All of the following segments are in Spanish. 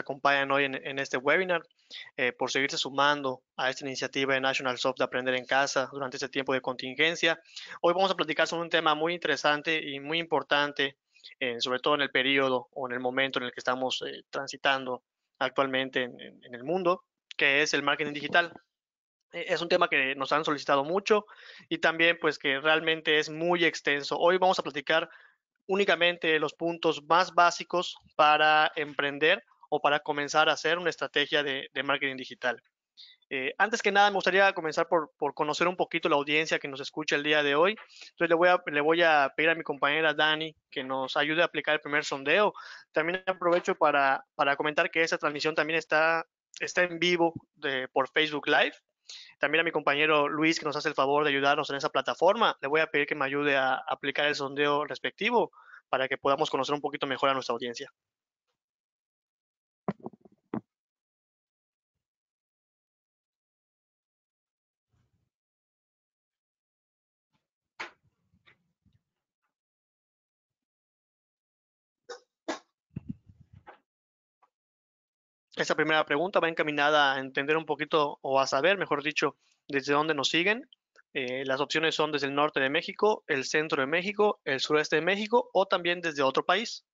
acompañan hoy en, este webinar, eh, por seguirse sumando a esta iniciativa de National Soft de Aprender en Casa durante este tiempo de contingencia. Hoy vamos a platicar sobre un tema muy interesante y muy importante, eh, sobre todo en el periodo o en el momento en el que estamos eh, transitando actualmente en, en el mundo, que es el marketing digital e, es un tema que nos han solicitado mucho y también pues que realmente es muy extenso. Hoy vamos a platicar únicamente los puntos más básicos para emprender o para comenzar a hacer una estrategia de, marketing digital. Eh, antes que nada, me gustaría comenzar por, conocer un poquito la audiencia que nos escucha el día de hoy. Entonces, le voy, a, pedir a mi compañera Dani que nos ayude a aplicar el primer sondeo. También aprovecho para, comentar que esta transmisión también está, en vivo por Facebook Live. También a mi compañero Luis, que nos hace el favor de ayudarnos en esa plataforma, le voy a pedir que me ayude a aplicar el sondeo respectivo para que podamos conocer un poquito mejor a nuestra audiencia. esta primera pregunta va encaminada a entender un poquito o a saber, mejor dicho, desde dónde nos siguen. Eh, las opciones son desde el norte de México, el centro de México, el sureste de México o también desde otro país.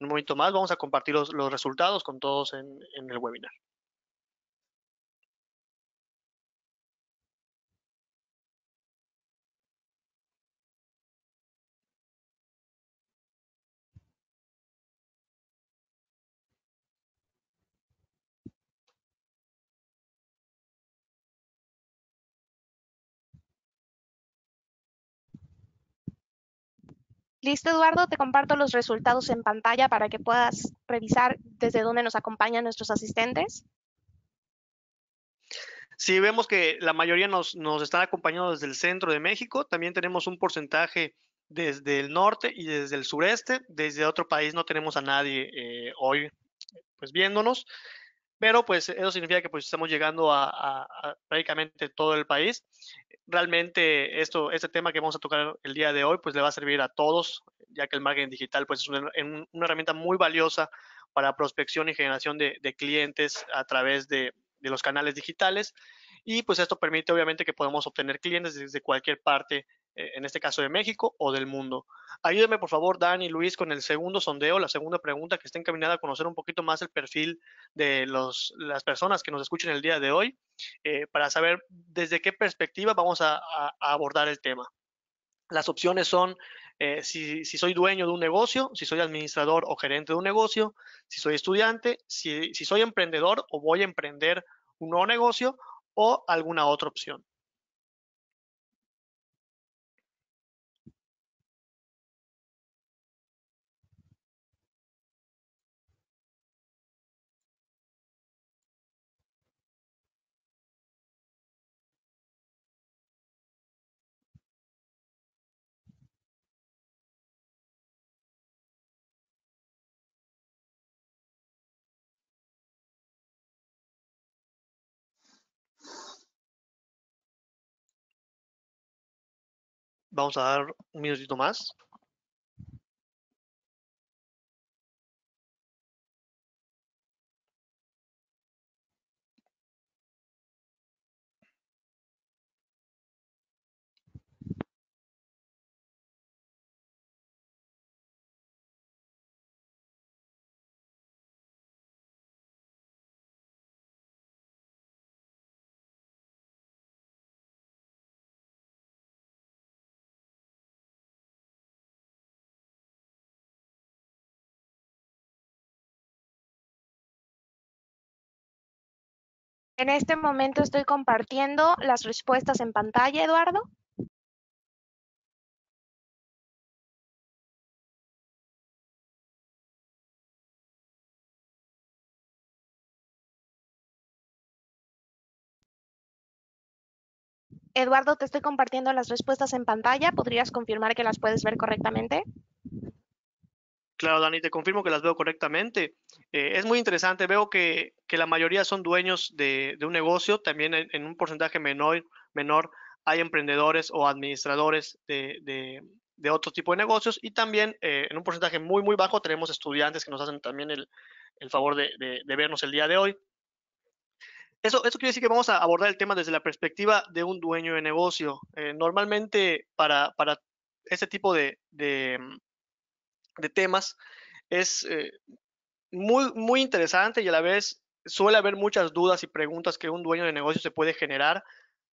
En un momento más vamos a compartir los, resultados con todos en el webinar. Listo, Eduardo, te comparto los resultados en pantalla para que puedas revisar desde dónde nos acompañan nuestros asistentes. Sí, vemos que la mayoría nos, nos están acompañando desde el centro de México. También tenemos un porcentaje desde el norte y desde el sureste. Desde otro país no tenemos a nadie eh, hoy pues viéndonos pero pues eso significa que pues estamos llegando a, prácticamente todo el país. Realmente esto, este tema que vamos a tocar el día de hoy pues le va a servir a todos, ya que el marketing digital pues es una, herramienta muy valiosa para prospección y generación de, clientes a través de los canales digitales y pues esto permite obviamente que podamos obtener clientes desde cualquier parte, eh, en este caso de México o del mundo. Ayúdenme por favor, Dan y Luis, con el segundo sondeo, la segunda pregunta que está encaminada a conocer un poquito más el perfil de las personas que nos escuchan el día de hoy, eh, para saber desde qué perspectiva vamos a, abordar el tema. Las opciones son eh, si, soy dueño de un negocio, si soy administrador o gerente de un negocio, si soy estudiante, si, si soy emprendedor o voy a emprender un nuevo negocio o alguna otra opción. Vamos a dar un minutito más. En este momento estoy compartiendo las respuestas en pantalla, Eduardo. Eduardo, te estoy compartiendo las respuestas en pantalla. ¿Podrías confirmar que las puedes ver correctamente? Claro, Dani, te confirmo que las veo correctamente. Eh, es muy interesante, veo que, la mayoría son dueños de, un negocio, también en, un porcentaje menor, menor hay emprendedores o administradores de, otro tipo de negocios y también eh, en un porcentaje muy, muy bajo tenemos estudiantes que nos hacen también el, favor de, vernos el día de hoy. Eso, eso quiere decir que vamos a abordar el tema desde la perspectiva de un dueño de negocio. Eh, normalmente para, para este tipo de, de, de temas es eh, muy, muy interesante y a la vez suele haber muchas dudas y preguntas que un dueño de negocio se puede generar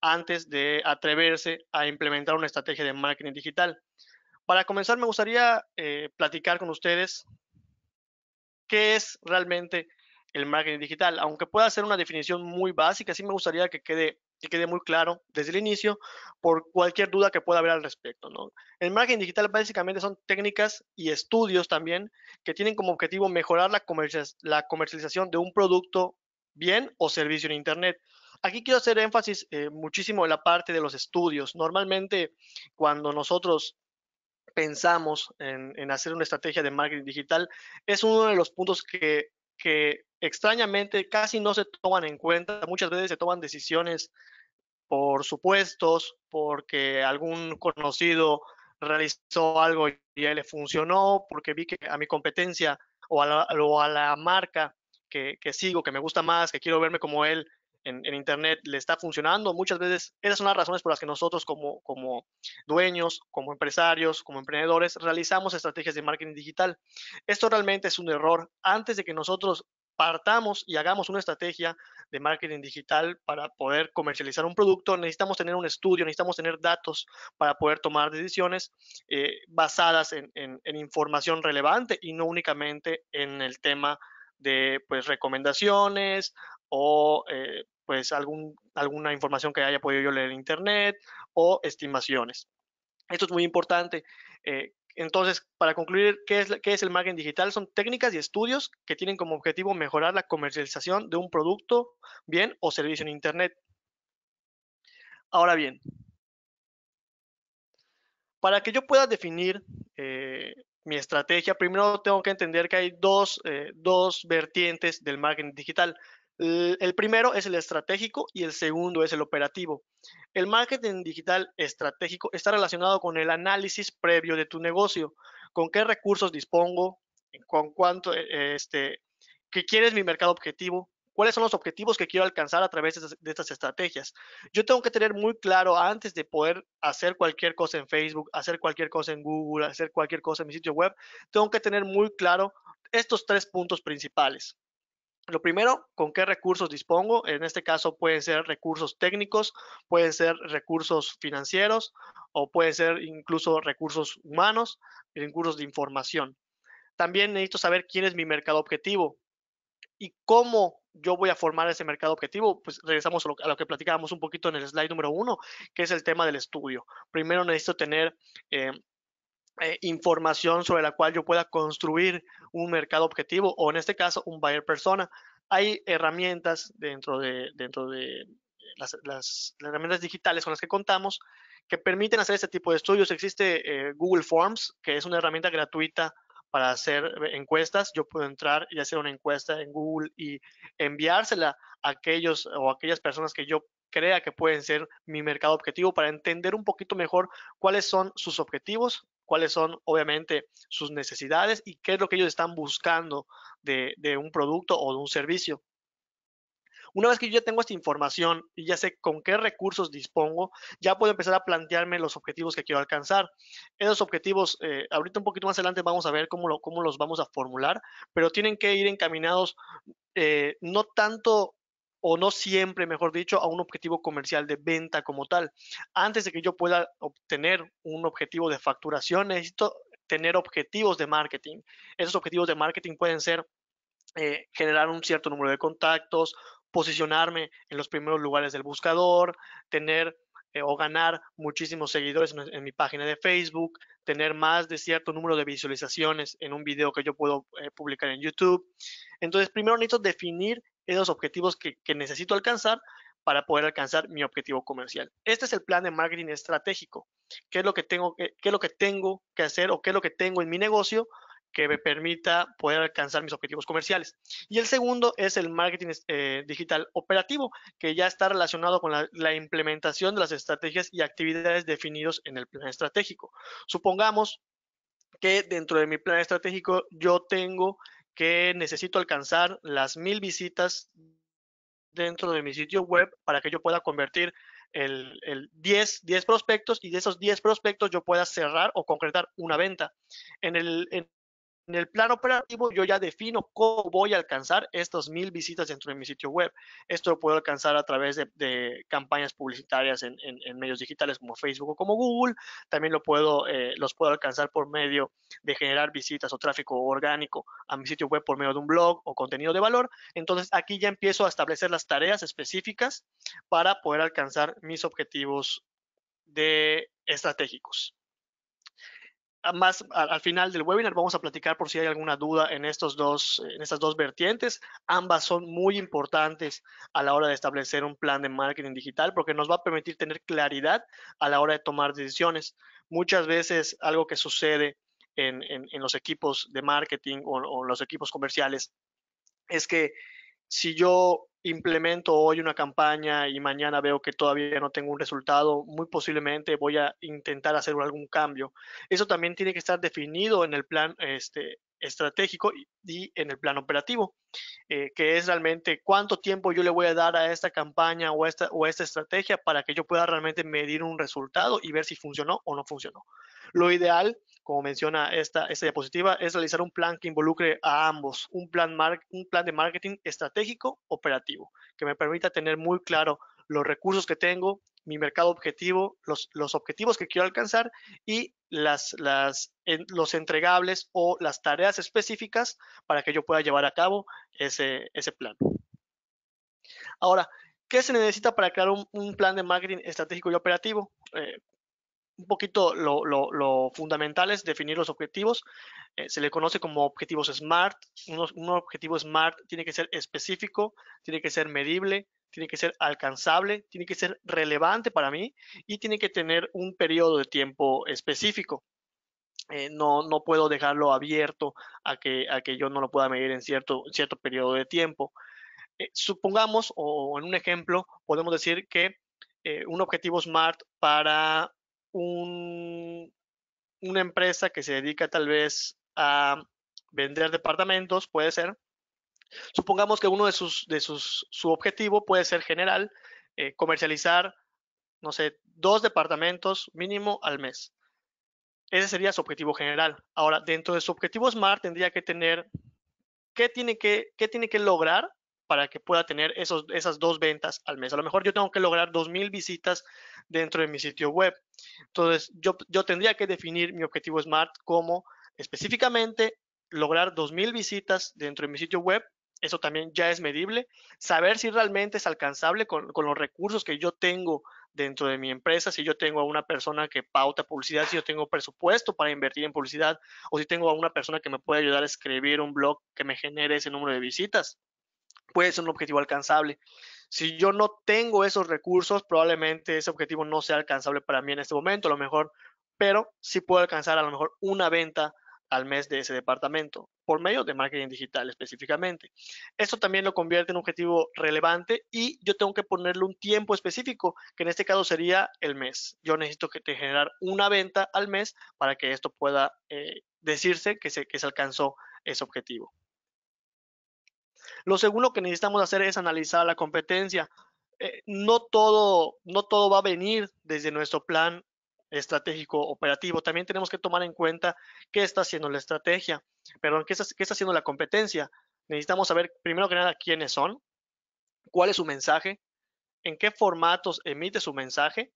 antes de atreverse a implementar una estrategia de marketing digital. Para comenzar, me gustaría eh, platicar con ustedes qué es realmente el marketing digital. Aunque pueda ser una definición muy básica, sí me gustaría que quede que quede muy claro desde el inicio por cualquier duda que pueda haber al respecto. El marketing digital básicamente son técnicas y estudios también que tienen como objetivo mejorar la, la comercialización de un producto, bien o servicio en Internet. Aquí quiero hacer énfasis eh, muchísimo en la parte de los estudios. Normalmente cuando nosotros pensamos en, en, hacer una estrategia de marketing digital, es uno de los puntos que que extrañamente casi no se toman en cuenta, muchas veces se toman decisiones por supuestos, porque algún conocido realizó algo y él le funcionó, porque vi que a mi competencia o a la, marca que, sigo, que me gusta más, que quiero verme como él, en, Internet le está funcionando. Muchas veces esas son las razones por las que nosotros como, como dueños, como empresarios, como emprendedores, realizamos estrategias de marketing digital. Esto realmente es un error. Antes de que nosotros partamos y hagamos una estrategia de marketing digital para poder comercializar un producto, necesitamos tener un estudio, necesitamos tener datos para poder tomar decisiones eh, basadas en, información relevante y no únicamente en el tema de pues, recomendaciones o eh, pues algún, alguna información que haya podido yo leer en internet o estimaciones. Esto es muy importante. Eh, entonces, para concluir, ¿qué es, es el marketing digital? Son técnicas y estudios que tienen como objetivo mejorar la comercialización de un producto, bien o servicio en Internet. Ahora bien, para que yo pueda definir eh, mi estrategia, primero tengo que entender que hay dos, eh, dos vertientes del marketing digital. El primero es el estratégico y el segundo es el operativo. El marketing digital estratégico está relacionado con el análisis previo de tu negocio, con qué recursos dispongo, con cuánto, eh, este, qué quieres mi mercado objetivo, cuáles son los objetivos que quiero alcanzar a través de estas estrategias. Yo tengo que tener muy claro antes de poder hacer cualquier cosa en Facebook, hacer cualquier cosa en Google, hacer cualquier cosa en mi sitio web, tengo que tener muy claro estos tres puntos principales. Lo primero, ¿con qué recursos dispongo? En este caso pueden ser recursos técnicos, pueden ser recursos financieros o pueden ser incluso recursos humanos, recursos de información. También necesito saber quién es mi mercado objetivo y cómo yo voy a formar ese mercado objetivo. Pues regresamos a lo, que platicábamos un poquito en el slide número uno, que es el tema del estudio. Primero necesito tener... Eh, eh, información sobre la cual yo pueda construir un mercado objetivo o en este caso un buyer persona. Hay herramientas dentro de, dentro de las, herramientas digitales con las que contamos que permiten hacer este tipo de estudios. Existe eh, Google Forms, que es una herramienta gratuita para hacer eh, encuestas. Yo puedo entrar y hacer una encuesta en Google y enviársela a aquellos o aquellas personas que yo crea que pueden ser mi mercado objetivo para entender un poquito mejor cuáles son sus objetivos cuáles son obviamente sus necesidades y qué es lo que ellos están buscando de, un producto o de un servicio. Una vez que yo ya tengo esta información y ya sé con qué recursos dispongo, ya puedo empezar a plantearme los objetivos que quiero alcanzar. Esos objetivos, eh, ahorita un poquito más adelante vamos a ver cómo, los vamos a formular, pero tienen que ir encaminados eh, no tanto o no siempre, mejor dicho, a un objetivo comercial de venta como tal. Antes de que yo pueda obtener un objetivo de facturación, necesito tener objetivos de marketing. Esos objetivos de marketing pueden ser eh, generar un cierto número de contactos, posicionarme en los primeros lugares del buscador, tener eh, o ganar muchísimos seguidores en, mi página de Facebook, tener más de cierto número de visualizaciones en un video que yo puedo eh, publicar en YouTube. Entonces, primero necesito definir esos objetivos que, necesito alcanzar para poder alcanzar mi objetivo comercial. Este es el plan de marketing estratégico. ¿Qué es lo que tengo que, es lo que, tengo que hacer o qué es lo que tengo en mi negocio que me permita poder alcanzar mis objetivos comerciales? Y el segundo es el marketing eh, digital operativo, que ya está relacionado con la, la implementación de las estrategias y actividades definidos en el plan estratégico. Supongamos que dentro de mi plan estratégico yo tengo que necesito alcanzar las mil visitas dentro de mi sitio web para que yo pueda convertir el, el 10, 10 prospectos y de esos 10 prospectos yo pueda cerrar o concretar una venta. En el, en en el plan operativo yo ya defino cómo voy a alcanzar estas mil visitas dentro de mi sitio web. Esto lo puedo alcanzar a través de, campañas publicitarias en, medios digitales como Facebook o como Google. También lo puedo, eh, los puedo alcanzar por medio de generar visitas o tráfico orgánico a mi sitio web por medio de un blog o contenido de valor. Entonces aquí ya empiezo a establecer las tareas específicas para poder alcanzar mis objetivos estratégicos más al final del webinar vamos a platicar por si hay alguna duda en, estos dos, en estas dos vertientes. Ambas son muy importantes a la hora de establecer un plan de marketing digital porque nos va a permitir tener claridad a la hora de tomar decisiones. Muchas veces algo que sucede en, en, los equipos de marketing o, o los equipos comerciales es que si yo implemento hoy una campaña y mañana veo que todavía no tengo un resultado, muy posiblemente voy a intentar hacer algún cambio. Eso también tiene que estar definido en el plan este, estratégico y, en el plan operativo, eh, que es realmente cuánto tiempo yo le voy a dar a esta campaña o esta, o esta estrategia para que yo pueda realmente medir un resultado y ver si funcionó o no funcionó. Lo ideal, como menciona esta, esta diapositiva, es realizar un plan que involucre a ambos, un plan, un plan de marketing estratégico operativo, que me permita tener muy claro los recursos que tengo, mi mercado objetivo, los, objetivos que quiero alcanzar y las, los entregables o las tareas específicas para que yo pueda llevar a cabo ese, plan. Ahora, ¿qué se necesita para crear un, plan de marketing estratégico y operativo? Eh, un poquito lo, fundamental es definir los objetivos. Eh, se le conoce como objetivos SMART. un objetivo SMART tiene que ser específico, tiene que ser medible, tiene que ser alcanzable, tiene que ser relevante para mí y tiene que tener un periodo de tiempo específico. Eh, no, no puedo dejarlo abierto a que, a que yo no lo pueda medir en cierto, cierto periodo de tiempo. Eh, supongamos, o, en un ejemplo, podemos decir que eh, un objetivo SMART para un, una empresa que se dedica tal vez a vender departamentos, puede ser, Supongamos que uno de sus, de sus, su objetivo puede ser general, eh, comercializar, no sé, dos departamentos mínimo al mes. Ese sería su objetivo general. Ahora, dentro de su objetivo SMART tendría que tener, ¿qué tiene que, qué tiene que lograr para que pueda tener esos, esas dos ventas al mes? A lo mejor yo tengo que lograr 2.000 visitas dentro de mi sitio web. Entonces, yo, yo tendría que definir mi objetivo SMART como específicamente lograr 2.000 visitas dentro de mi sitio web eso también ya es medible. Saber si realmente es alcanzable con, los recursos que yo tengo dentro de mi empresa, si yo tengo a una persona que pauta publicidad, si yo tengo presupuesto para invertir en publicidad, o si tengo a una persona que me puede ayudar a escribir un blog que me genere ese número de visitas. Puede ser un objetivo alcanzable. Si yo no tengo esos recursos, probablemente ese objetivo no sea alcanzable para mí en este momento, a lo mejor, pero sí puedo alcanzar a lo mejor una venta al mes de ese departamento, por medio de marketing digital específicamente. Esto también lo convierte en un objetivo relevante y yo tengo que ponerle un tiempo específico, que en este caso sería el mes. Yo necesito que te generar una venta al mes para que esto pueda eh, decirse que se, que se alcanzó ese objetivo. Lo segundo que necesitamos hacer es analizar la competencia. Eh, no, todo, no todo va a venir desde nuestro plan estratégico operativo. También tenemos que tomar en cuenta qué está haciendo la estrategia, perdón, qué está, qué está haciendo la competencia. Necesitamos saber, primero que nada, quiénes son, cuál es su mensaje, en qué formatos emite su mensaje,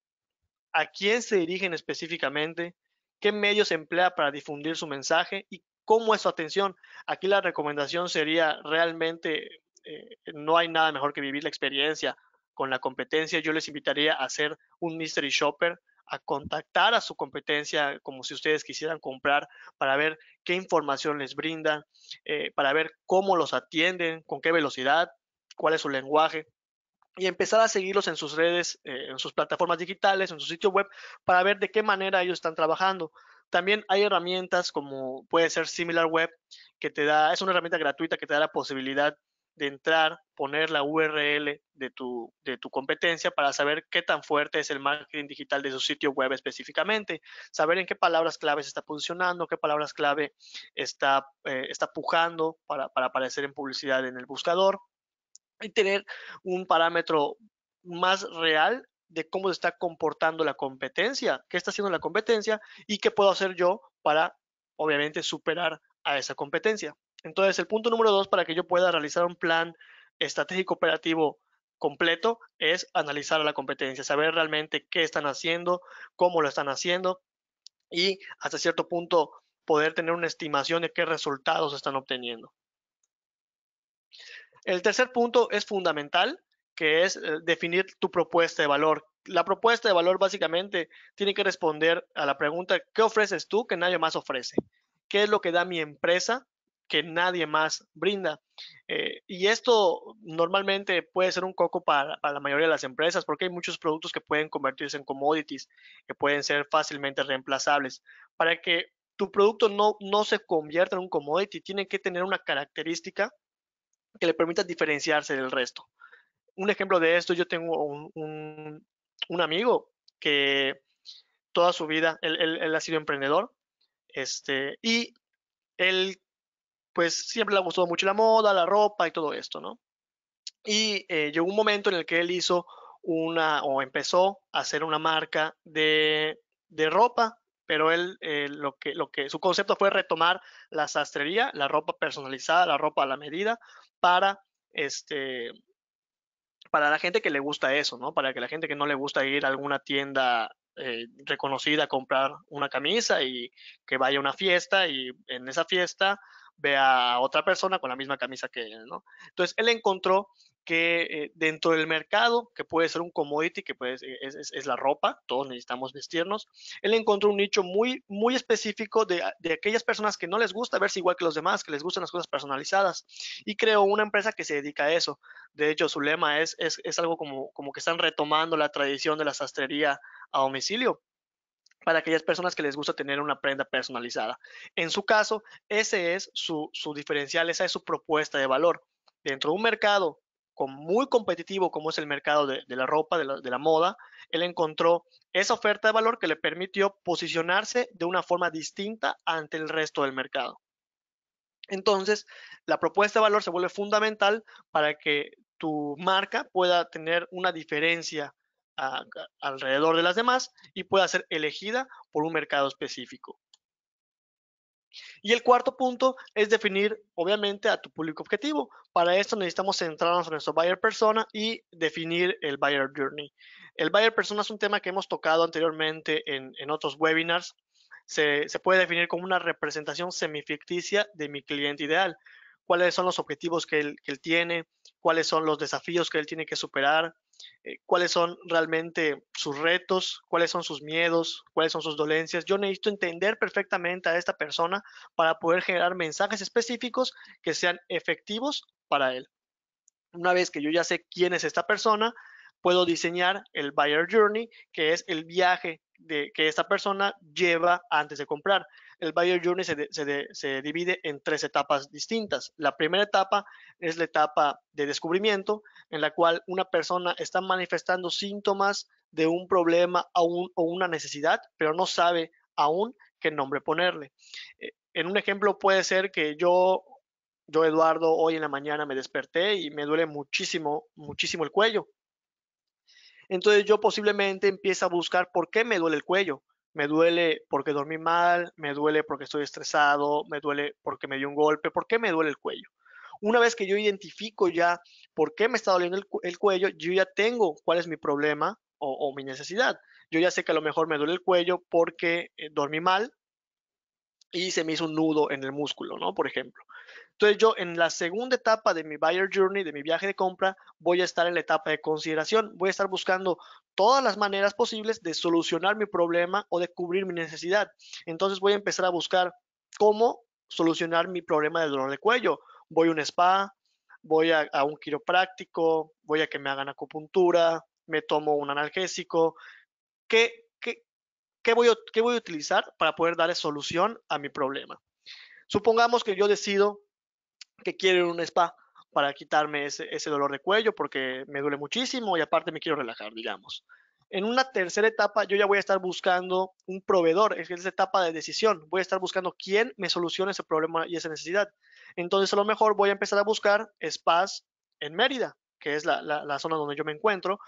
a quién se dirigen específicamente, qué medios emplea para difundir su mensaje y cómo es su atención. Aquí la recomendación sería realmente, eh, no hay nada mejor que vivir la experiencia con la competencia. Yo les invitaría a hacer un mystery shopper a contactar a su competencia, como si ustedes quisieran comprar, para ver qué información les brinda, eh, para ver cómo los atienden, con qué velocidad, cuál es su lenguaje, y empezar a seguirlos en sus redes, eh, en sus plataformas digitales, en su sitio web, para ver de qué manera ellos están trabajando. También hay herramientas como puede ser SimilarWeb, que te da, es una herramienta gratuita que te da la posibilidad de entrar, poner la URL de tu, de tu competencia para saber qué tan fuerte es el marketing digital de su sitio web específicamente, saber en qué palabras claves está posicionando, qué palabras clave eh, está, pujando para, para aparecer en publicidad en el buscador y tener un parámetro más real de cómo se está comportando la competencia, qué está haciendo la competencia y qué puedo hacer yo para, obviamente, superar a esa competencia. Entonces, el punto número dos para que yo pueda realizar un plan estratégico operativo completo es analizar a la competencia, saber realmente qué están haciendo, cómo lo están haciendo y hasta cierto punto poder tener una estimación de qué resultados están obteniendo. El tercer punto es fundamental, que es eh, definir tu propuesta de valor. La propuesta de valor básicamente tiene que responder a la pregunta, ¿qué ofreces tú que nadie más ofrece? ¿Qué es lo que da mi empresa que nadie más brinda. Eh, y esto normalmente puede ser un coco para, la mayoría de las empresas porque hay muchos productos que pueden convertirse en commodities, que pueden ser fácilmente reemplazables. Para que tu producto no, no se convierta en un commodity, tiene que tener una característica que le permita diferenciarse del resto. Un ejemplo de esto, yo tengo un, amigo que toda su vida, él, ha sido emprendedor, este, y él pues siempre le ha gustado mucho la moda, la ropa y todo esto, ¿no? Y eh, llegó un momento en el que él hizo una, o empezó a hacer una marca de, de ropa, pero él, eh, lo que, lo que, su concepto fue retomar la sastrería, la ropa personalizada, la ropa a la medida, para este, para la gente que le gusta eso, ¿no? Para que la gente que no le gusta ir a alguna tienda eh, reconocida a comprar una camisa y que vaya a una fiesta y en esa fiesta ve a otra persona con la misma camisa que él, ¿no? Entonces, él encontró que eh, dentro del mercado, que puede ser un commodity, que puede, es, la ropa, todos necesitamos vestirnos, él encontró un nicho muy, muy específico de, de, aquellas personas que no les gusta verse igual que los demás, que les gustan las cosas personalizadas, y creó una empresa que se dedica a eso. De hecho, su lema es, es, es algo como, como que están retomando la tradición de la sastrería a domicilio, para aquellas personas que les gusta tener una prenda personalizada. En su caso, ese es su, diferencial, esa es su propuesta de valor. Dentro de un mercado muy competitivo como es el mercado de, la ropa, de la, de la, moda, él encontró esa oferta de valor que le permitió posicionarse de una forma distinta ante el resto del mercado. Entonces, la propuesta de valor se vuelve fundamental para que tu marca pueda tener una diferencia alrededor de las demás y pueda ser elegida por un mercado específico. Y el cuarto punto es definir, obviamente, a tu público objetivo. Para esto necesitamos centrarnos en nuestro buyer persona y definir el buyer journey. El buyer persona es un tema que hemos tocado anteriormente en, otros webinars. Se, puede definir como una representación semificticia de mi cliente ideal. Cuáles son los objetivos que él tiene, cuáles son los desafíos que él tiene que superar, eh, cuáles son realmente sus retos, cuáles son sus miedos, cuáles son sus dolencias. Yo necesito entender perfectamente a esta persona para poder generar mensajes específicos que sean efectivos para él. Una vez que yo ya sé quién es esta persona, puedo diseñar el buyer journey, que es el viaje que esta persona lleva antes de comprar. El buyer journey se, se, divide en tres etapas distintas. La primera etapa es la etapa de descubrimiento, en la cual una persona está manifestando síntomas de un problema o una necesidad, pero no sabe aún qué nombre ponerle. Eh, en un ejemplo puede ser que yo yo, Eduardo, hoy en la mañana me desperté y me duele muchísimo, muchísimo el cuello. Entonces yo posiblemente empiezo a buscar por qué me duele el cuello. Me duele porque dormí mal, me duele porque estoy estresado, me duele porque me dio un golpe, ¿por qué me duele el cuello? Una vez que yo identifico ya por qué me está doliendo el, cuello, yo ya tengo cuál es mi problema o, mi necesidad. Yo ya sé que a lo mejor me duele el cuello porque eh, dormí mal y se me hizo un nudo en el músculo, ¿no? Por ejemplo. Entonces yo en la segunda etapa de mi buyer journey, de mi viaje de compra, voy a estar en la etapa de consideración. Voy a estar buscando todas las maneras posibles de solucionar mi problema o de cubrir mi necesidad. Entonces voy a empezar a buscar cómo solucionar mi problema del dolor de cuello. Voy a un spa, voy a, un quiropráctico, voy a que me hagan acupuntura, me tomo un analgésico. ¿Qué, voy, a, qué voy a utilizar para poder darle solución a mi problema? Supongamos que yo decido que quiero un spa para quitarme ese, dolor de cuello porque me duele muchísimo y aparte me quiero relajar, digamos. En una tercera etapa, yo ya voy a estar buscando un proveedor, es esa etapa de decisión. Voy a estar buscando quién me solucione ese problema y esa necesidad. Entonces, a lo mejor voy a empezar a buscar spas en Mérida, que es la zona donde yo me encuentro,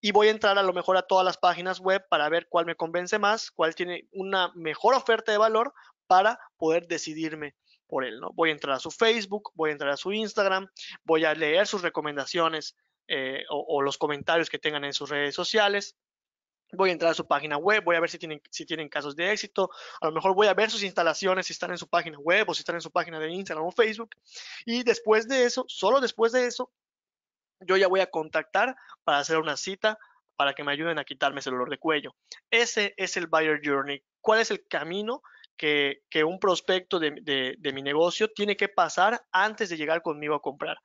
y voy a entrar a lo mejor a todas las páginas web para ver cuál me convence más, cuál tiene una mejor oferta de valor para poder decidirme por él, ¿no? Voy a entrar a su Facebook, voy a entrar a su Instagram, voy a leer sus recomendaciones eh, o, los comentarios que tengan en sus redes sociales. Voy a entrar a su página web, voy a ver si tienen, si tienen casos de éxito. A lo mejor voy a ver sus instalaciones, si están en su página web o si están en su página de Instagram o Facebook. Y después de eso, solo después de eso, yo ya voy a contactar para hacer una cita para que me ayuden a quitarme ese dolor de cuello. Ese es el buyer journey. ¿Cuál es el camino que, un prospecto de mi negocio tiene que pasar antes de llegar conmigo a comprar.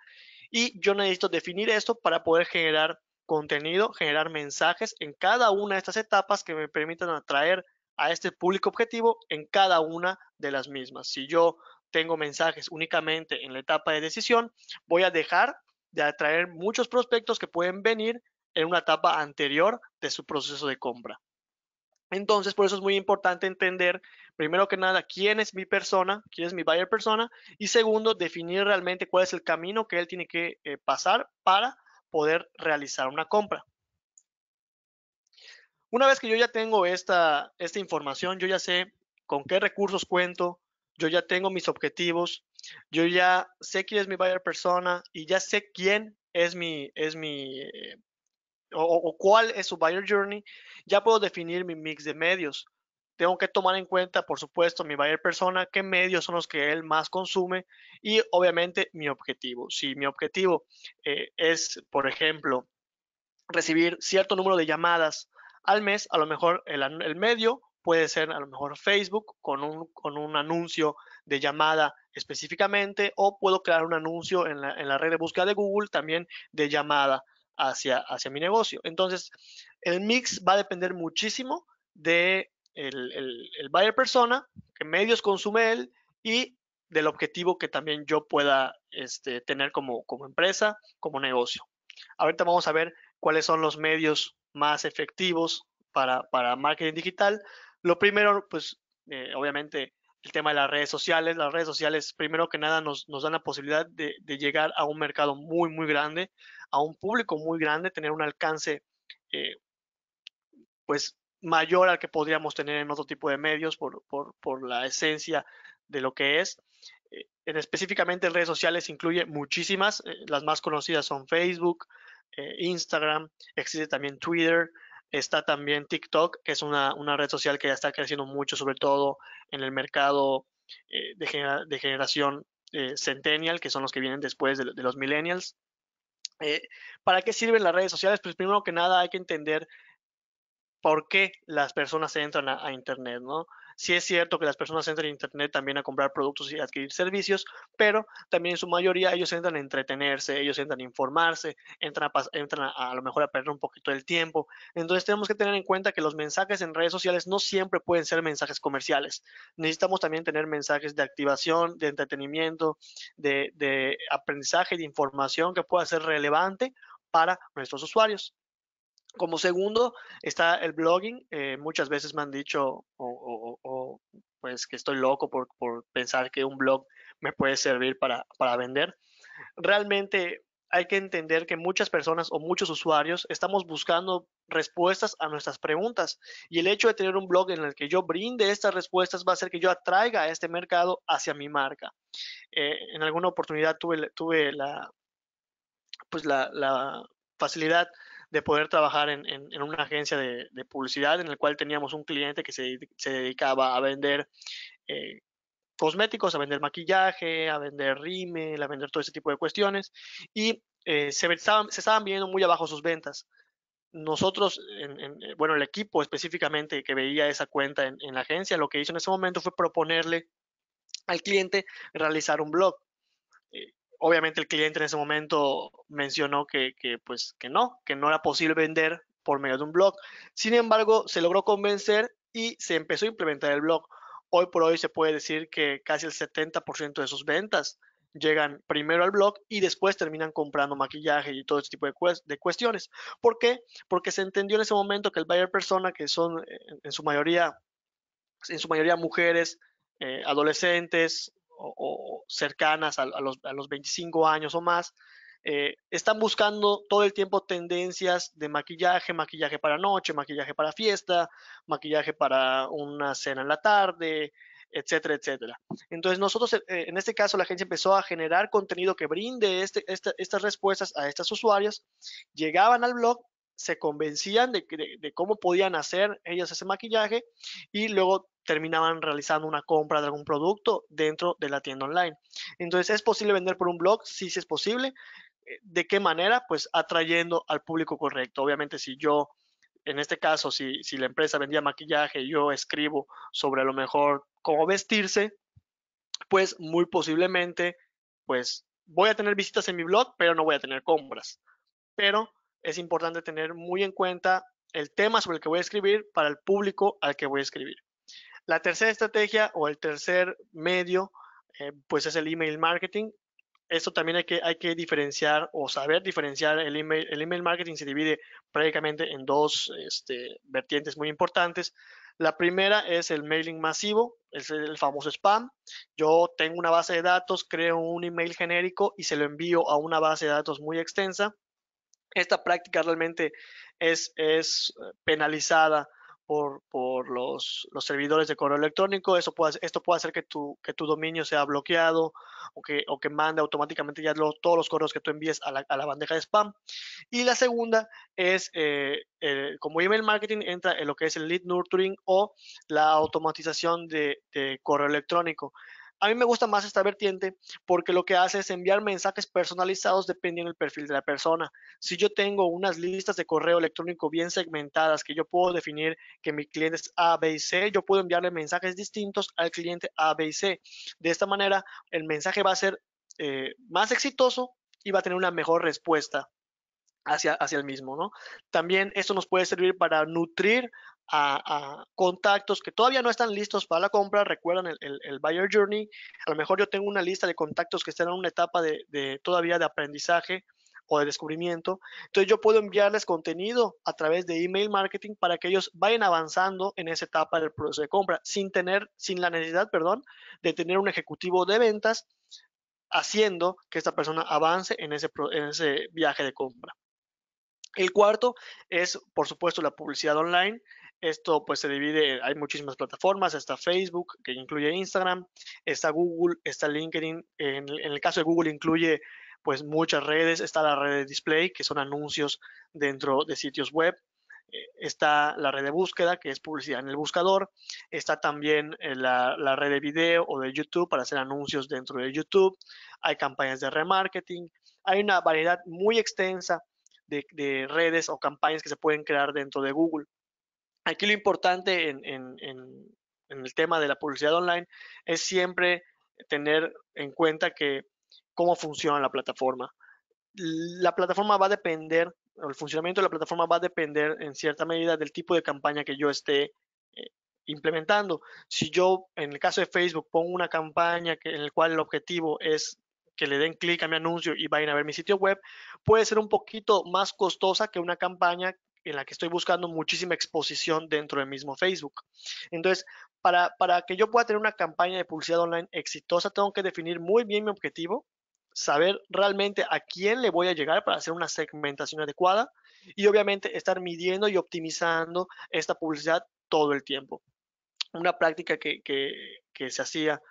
Y yo necesito definir esto para poder generar contenido, generar mensajes en cada una de estas etapas que me permitan atraer a este público objetivo en cada una de las mismas. Si yo tengo mensajes únicamente en la etapa de decisión, voy a dejar de atraer muchos prospectos que pueden venir en una etapa anterior de su proceso de compra. Entonces, por eso es muy importante entender, primero que nada, quién es mi persona, quién es mi buyer persona, y segundo, definir realmente cuál es el camino que él tiene que eh, pasar para poder realizar una compra. Una vez que yo ya tengo esta, esta información, yo ya sé con qué recursos cuento, yo ya tengo mis objetivos, yo ya sé quién es mi buyer persona y ya sé quién es mi, es mi, eh, o, cuál es su buyer journey, ya puedo definir mi mix de medios. Tengo que tomar en cuenta, por supuesto, mi buyer persona, qué medios son los que él más consume y obviamente mi objetivo. Si mi objetivo eh, es, por ejemplo, recibir cierto número de llamadas al mes, a lo mejor el, medio puede ser a lo mejor Facebook con un, anuncio de llamada específicamente o puedo crear un anuncio en la red de búsqueda de Google también de llamada hacia, mi negocio. Entonces, el mix va a depender muchísimo de el, el, buyer persona, qué medios consume él y del objetivo que también yo pueda este, tener como, como empresa, como negocio. Ahorita vamos a ver cuáles son los medios más efectivos para, para marketing digital. Lo primero, pues eh, obviamente el tema de las redes sociales. Las redes sociales, primero que nada, nos, dan la posibilidad de, llegar a un mercado muy, muy grande, a un público muy grande, tener un alcance, eh, pues, mayor al que podríamos tener en otro tipo de medios por, la esencia de lo que es. Eh, específicamente redes sociales incluye muchísimas, eh, las más conocidas son Facebook, Instagram, existe también Twitter, Está también TikTok, que es una, una red social que ya está creciendo mucho, sobre todo en el mercado eh, de, generación eh, centennial, que son los que vienen después de, los millennials. Eh, ¿Para qué sirven las redes sociales? Pues primero que nada hay que entender por qué las personas se entran a Internet, ¿no? Sí es cierto que las personas entran en Internet también a comprar productos y adquirir servicios, pero también en su mayoría ellos entran a entretenerse, ellos entran a informarse, entran a, a, lo mejor a perder un poquito del tiempo. Entonces tenemos que tener en cuenta que los mensajes en redes sociales no siempre pueden ser mensajes comerciales. Necesitamos también tener mensajes de activación, de entretenimiento, de aprendizaje, de información que pueda ser relevante para nuestros usuarios. Como segundo está el blogging. Eh, muchas veces me han dicho o, pues que estoy loco por, pensar que un blog me puede servir para, vender. Realmente hay que entender que muchas personas o muchos usuarios estamos buscando respuestas a nuestras preguntas y el hecho de tener un blog en el que yo brinde estas respuestas va a hacer que yo atraiga a este mercado hacia mi marca. Eh, en alguna oportunidad tuve, tuve la, pues la facilidad de poder trabajar en, una agencia de, publicidad en el cual teníamos un cliente que se, dedicaba a vender eh, cosméticos, a vender maquillaje, a vender rímel, a vender todo ese tipo de cuestiones y eh, se, estaban, se estaban viendo muy abajo sus ventas. Nosotros, en, bueno, el equipo específicamente que veía esa cuenta en la agencia, lo que hizo en ese momento fue proponerle al cliente realizar un blog obviamente el cliente en ese momento mencionó que, pues, que no, que no era posible vender por medio de un blog. Sin embargo, se logró convencer y se empezó a implementar el blog. Hoy por hoy se puede decir que casi el 70% de sus ventas llegan primero al blog y después terminan comprando maquillaje y todo este tipo de, cuestiones. ¿Por qué? Porque se entendió en ese momento que el buyer persona, que son eh, en, su mayoría, en su mayoría mujeres, eh, adolescentes, o, cercanas a, los, 25 años o más, eh, están buscando todo el tiempo tendencias de maquillaje, maquillaje para noche, maquillaje para fiesta, maquillaje para una cena en la tarde, etcétera, etcétera. Entonces nosotros, eh, eh, en este caso, la agencia empezó a generar contenido que brinde este, estas respuestas a estas usuarios, llegaban al blog se convencían de, cómo podían hacer ellas ese maquillaje y luego terminaban realizando una compra de algún producto dentro de la tienda online. Entonces, ¿es posible vender por un blog? Sí, sí es posible. Eh, ¿De qué manera? Pues atrayendo al público correcto. Obviamente, si yo, en este caso, si, la empresa vendía maquillaje y yo escribo sobre a lo mejor cómo vestirse, pues muy posiblemente, pues voy a tener visitas en mi blog, pero no voy a tener compras. Pero es importante tener muy en cuenta el tema sobre el que voy a escribir para el público al que voy a escribir. La tercera estrategia o el tercer medio, eh, pues es el email marketing. Esto también hay que, hay que diferenciar o saber diferenciar el email. El email marketing se divide prácticamente en dos este, vertientes muy importantes. La primera es el mailing masivo, es el famoso spam. Yo tengo una base de datos, creo un email genérico y se lo envío a una base de datos muy extensa esta práctica realmente es, es eh, penalizada por, los, servidores de correo electrónico. esto puede hacer que tu, que tu dominio sea bloqueado o que, o que mande automáticamente ya todos los correos que tú envíes a la, bandeja de spam. Y la segunda es, eh, eh, como email marketing, entra en lo que es el lead nurturing o la automatización de correo electrónico. A mí me gusta más esta vertiente porque lo que hace es enviar mensajes personalizados dependiendo del perfil de la persona. Si yo tengo unas listas de correo electrónico bien segmentadas que yo puedo definir que mi cliente es A, B y C, yo puedo enviarle mensajes distintos al cliente A, B y C. De esta manera, el mensaje va a ser eh, más exitoso y va a tener una mejor respuesta hacia, hacia el mismo, ¿no? También esto nos puede servir para nutrir a, contactos que todavía no están listos para la compra. Recuerdan el, Buyer Journey. A lo mejor yo tengo una lista de contactos que están en una etapa de, todavía de aprendizaje o de descubrimiento. Entonces yo puedo enviarles contenido a través de email marketing para que ellos vayan avanzando en esa etapa del proceso de compra sin tener, sin la necesidad, perdón, de tener un ejecutivo de ventas haciendo que esta persona avance en ese, en ese viaje de compra. El cuarto es, por supuesto, la publicidad online. Esto pues se divide, hay muchísimas plataformas, está Facebook, que incluye Instagram, está Google, está LinkedIn, en, el caso de Google incluye pues muchas redes, está la red de display, que son anuncios dentro de sitios web, eh, está la red de búsqueda, que es publicidad en el buscador, está también eh, la, red de video o de YouTube para hacer anuncios dentro de YouTube, hay campañas de remarketing, hay una variedad muy extensa de redes o campañas que se pueden crear dentro de Google. Aquí lo importante en, el tema de la publicidad online es siempre tener en cuenta que cómo funciona la plataforma. La plataforma va a depender, o el funcionamiento de la plataforma va a depender en cierta medida del tipo de campaña que yo esté eh, implementando. Si yo, en el caso de Facebook, pongo una campaña en la cual el objetivo es que le den clic a mi anuncio y vayan a ver mi sitio web, puede ser un poquito más costosa que una campaña en la que estoy buscando muchísima exposición dentro del mismo Facebook. Entonces, para, que yo pueda tener una campaña de publicidad online exitosa, tengo que definir muy bien mi objetivo, saber realmente a quién le voy a llegar para hacer una segmentación adecuada y obviamente estar midiendo y optimizando esta publicidad todo el tiempo. Una práctica que, se hacía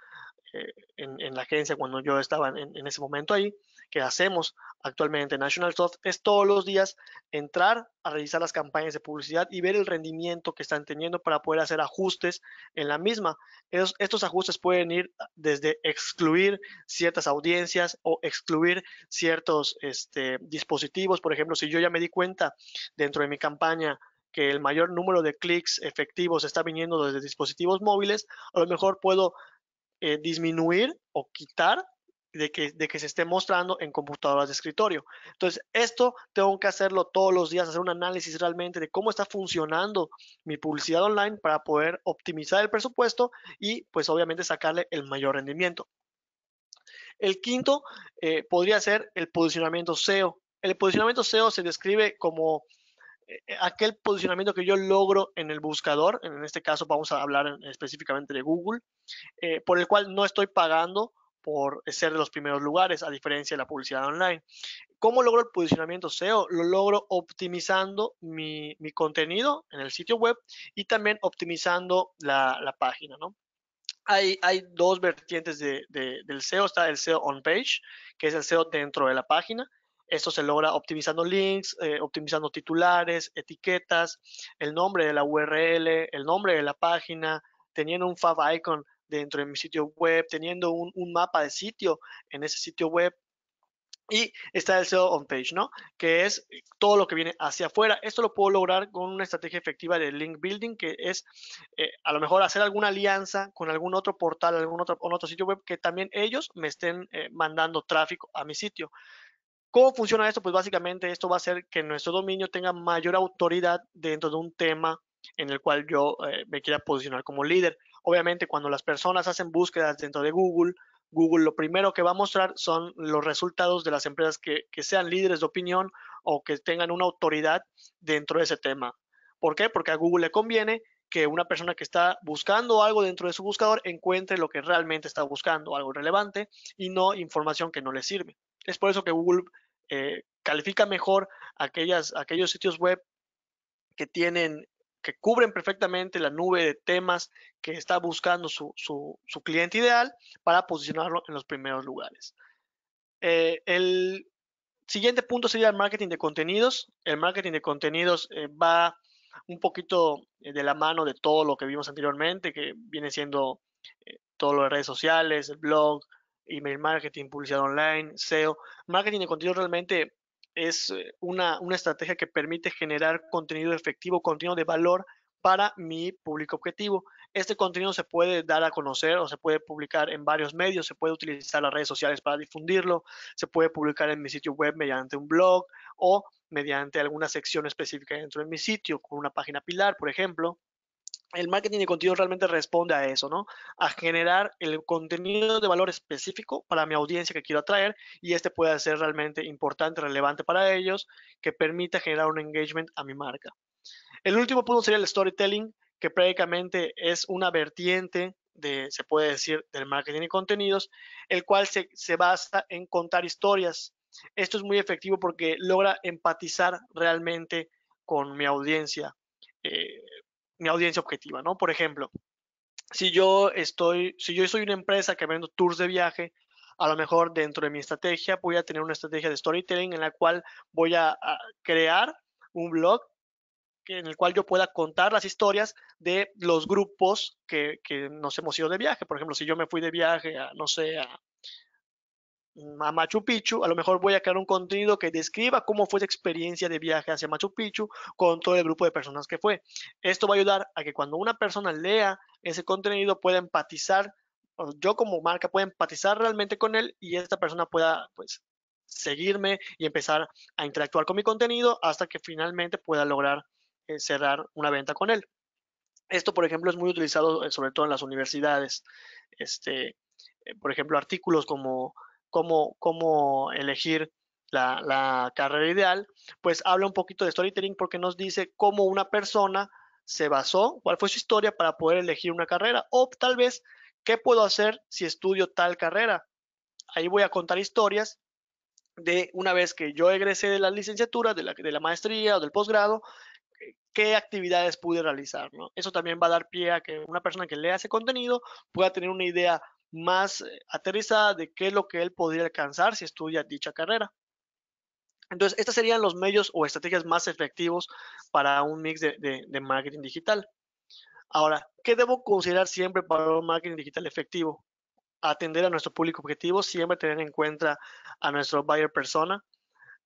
eh, en, la agencia cuando yo estaba en, en ese momento ahí que hacemos actualmente en National Soft es todos los días entrar a revisar las campañas de publicidad y ver el rendimiento que están teniendo para poder hacer ajustes en la misma. estos ajustes pueden ir desde excluir ciertas audiencias o excluir ciertos este, dispositivos. Por ejemplo, si yo ya me di cuenta dentro de mi campaña que el mayor número de clics efectivos está viniendo desde dispositivos móviles, a lo mejor puedo eh, disminuir o quitar de que, se esté mostrando en computadoras de escritorio. Entonces, esto tengo que hacerlo todos los días, hacer un análisis realmente de cómo está funcionando mi publicidad online para poder optimizar el presupuesto y pues obviamente sacarle el mayor rendimiento. El quinto eh, podría ser el posicionamiento SEO. El posicionamiento SEO se describe como eh, aquel posicionamiento que yo logro en el buscador, en este caso vamos a hablar específicamente de Google, eh, por el cual no estoy pagando por ser de los primeros lugares, a diferencia de la publicidad online. ¿Cómo logro el posicionamiento SEO? Lo logro optimizando mi, mi contenido en el sitio web y también optimizando la, la página, ¿no? Hay, hay, dos vertientes del SEO. Está el SEO on-page, que es el SEO dentro de la página. Esto se logra optimizando links, eh, optimizando titulares, etiquetas, el nombre de la URL, el nombre de la página, teniendo un fav icon dentro de mi sitio web, teniendo un, mapa de sitio en ese sitio web, y está el SEO on page, ¿no? Que es todo lo que viene hacia afuera. Esto lo puedo lograr con una estrategia efectiva de link building, que es eh, a lo mejor hacer alguna alianza con algún otro portal, algún otro, otro sitio web que también ellos me estén eh, mandando tráfico a mi sitio. ¿Cómo funciona esto? Pues básicamente esto va a hacer que nuestro dominio tenga mayor autoridad dentro de un tema en el cual yo eh, me quiera posicionar como líder. Obviamente, cuando las personas hacen búsquedas dentro de Google, Google lo primero que va a mostrar son los resultados de las empresas que, sean líderes de opinión o que tengan una autoridad dentro de ese tema. ¿Por qué? Porque a Google le conviene que una persona que está buscando algo dentro de su buscador encuentre lo que realmente está buscando, algo relevante y no información que no le sirve. Es por eso que Google eh, califica mejor aquellas, aquellos sitios web que tienen que cubren perfectamente la nube de temas que está buscando su, cliente ideal para posicionarlo en los primeros lugares. Eh, el siguiente punto sería el marketing de contenidos. El marketing de contenidos eh, va un poquito eh, de la mano de todo lo que vimos anteriormente, que viene siendo todo lo de redes sociales, el blog, email marketing, publicidad online, SEO. Marketing de contenidos realmente es eh, una, estrategia que permite generar contenido efectivo, contenido de valor para mi público objetivo. Este contenido se puede dar a conocer o se puede publicar en varios medios, se puede utilizar las redes sociales para difundirlo, se puede publicar en mi sitio web mediante un blog o mediante alguna sección específica dentro de mi sitio, con una página pilar, por ejemplo el marketing de contenido realmente responde a eso, ¿no? A generar el contenido de valor específico para mi audiencia que quiero atraer y este puede ser realmente importante, relevante para ellos, que permita generar un engagement a mi marca. El último punto sería el storytelling, que prácticamente es una vertiente de, se puede decir, del marketing de contenidos, el cual se, basa en contar historias. Esto es muy efectivo porque logra empatizar realmente con mi audiencia. Eh, mi audiencia objetiva, ¿no? Por ejemplo, si yo estoy, si yo soy una empresa que vendo tours de viaje, a lo mejor dentro de mi estrategia voy a tener una estrategia de storytelling en la cual voy a, crear un blog en el cual yo pueda contar las historias de los grupos que, que nos hemos ido de viaje. Por ejemplo, si yo me fui de viaje a, no sé, a, a Machu Picchu, a lo mejor voy a crear un contenido que describa cómo fue esa experiencia de viaje hacia Machu Picchu con todo el grupo de personas que fue. Esto va a ayudar a que cuando una persona lea ese contenido pueda empatizar, yo como marca pueda empatizar realmente con él y esta persona pueda pues seguirme y empezar a interactuar con mi contenido hasta que finalmente pueda lograr eh, cerrar una venta con él. Esto, por ejemplo, es muy utilizado eh, sobre todo en las universidades. Este, eh, por ejemplo, artículos como cómo, elegir la, carrera ideal, pues habla un poquito de storytelling porque nos dice cómo una persona se basó, cuál fue su historia para poder elegir una carrera o tal vez qué puedo hacer si estudio tal carrera. Ahí voy a contar historias de una vez que yo egresé de la licenciatura, de la, de la maestría o del posgrado, eh, qué actividades pude realizar. ¿no? Eso también va a dar pie a que una persona que lea ese contenido pueda tener una idea más eh, aterrizada de qué es lo que él podría alcanzar si estudia dicha carrera. Entonces, estos serían los medios o estrategias más efectivos para un mix de, de marketing digital. Ahora, ¿qué debo considerar siempre para un marketing digital efectivo? Atender a nuestro público objetivo, siempre tener en cuenta a nuestro buyer persona,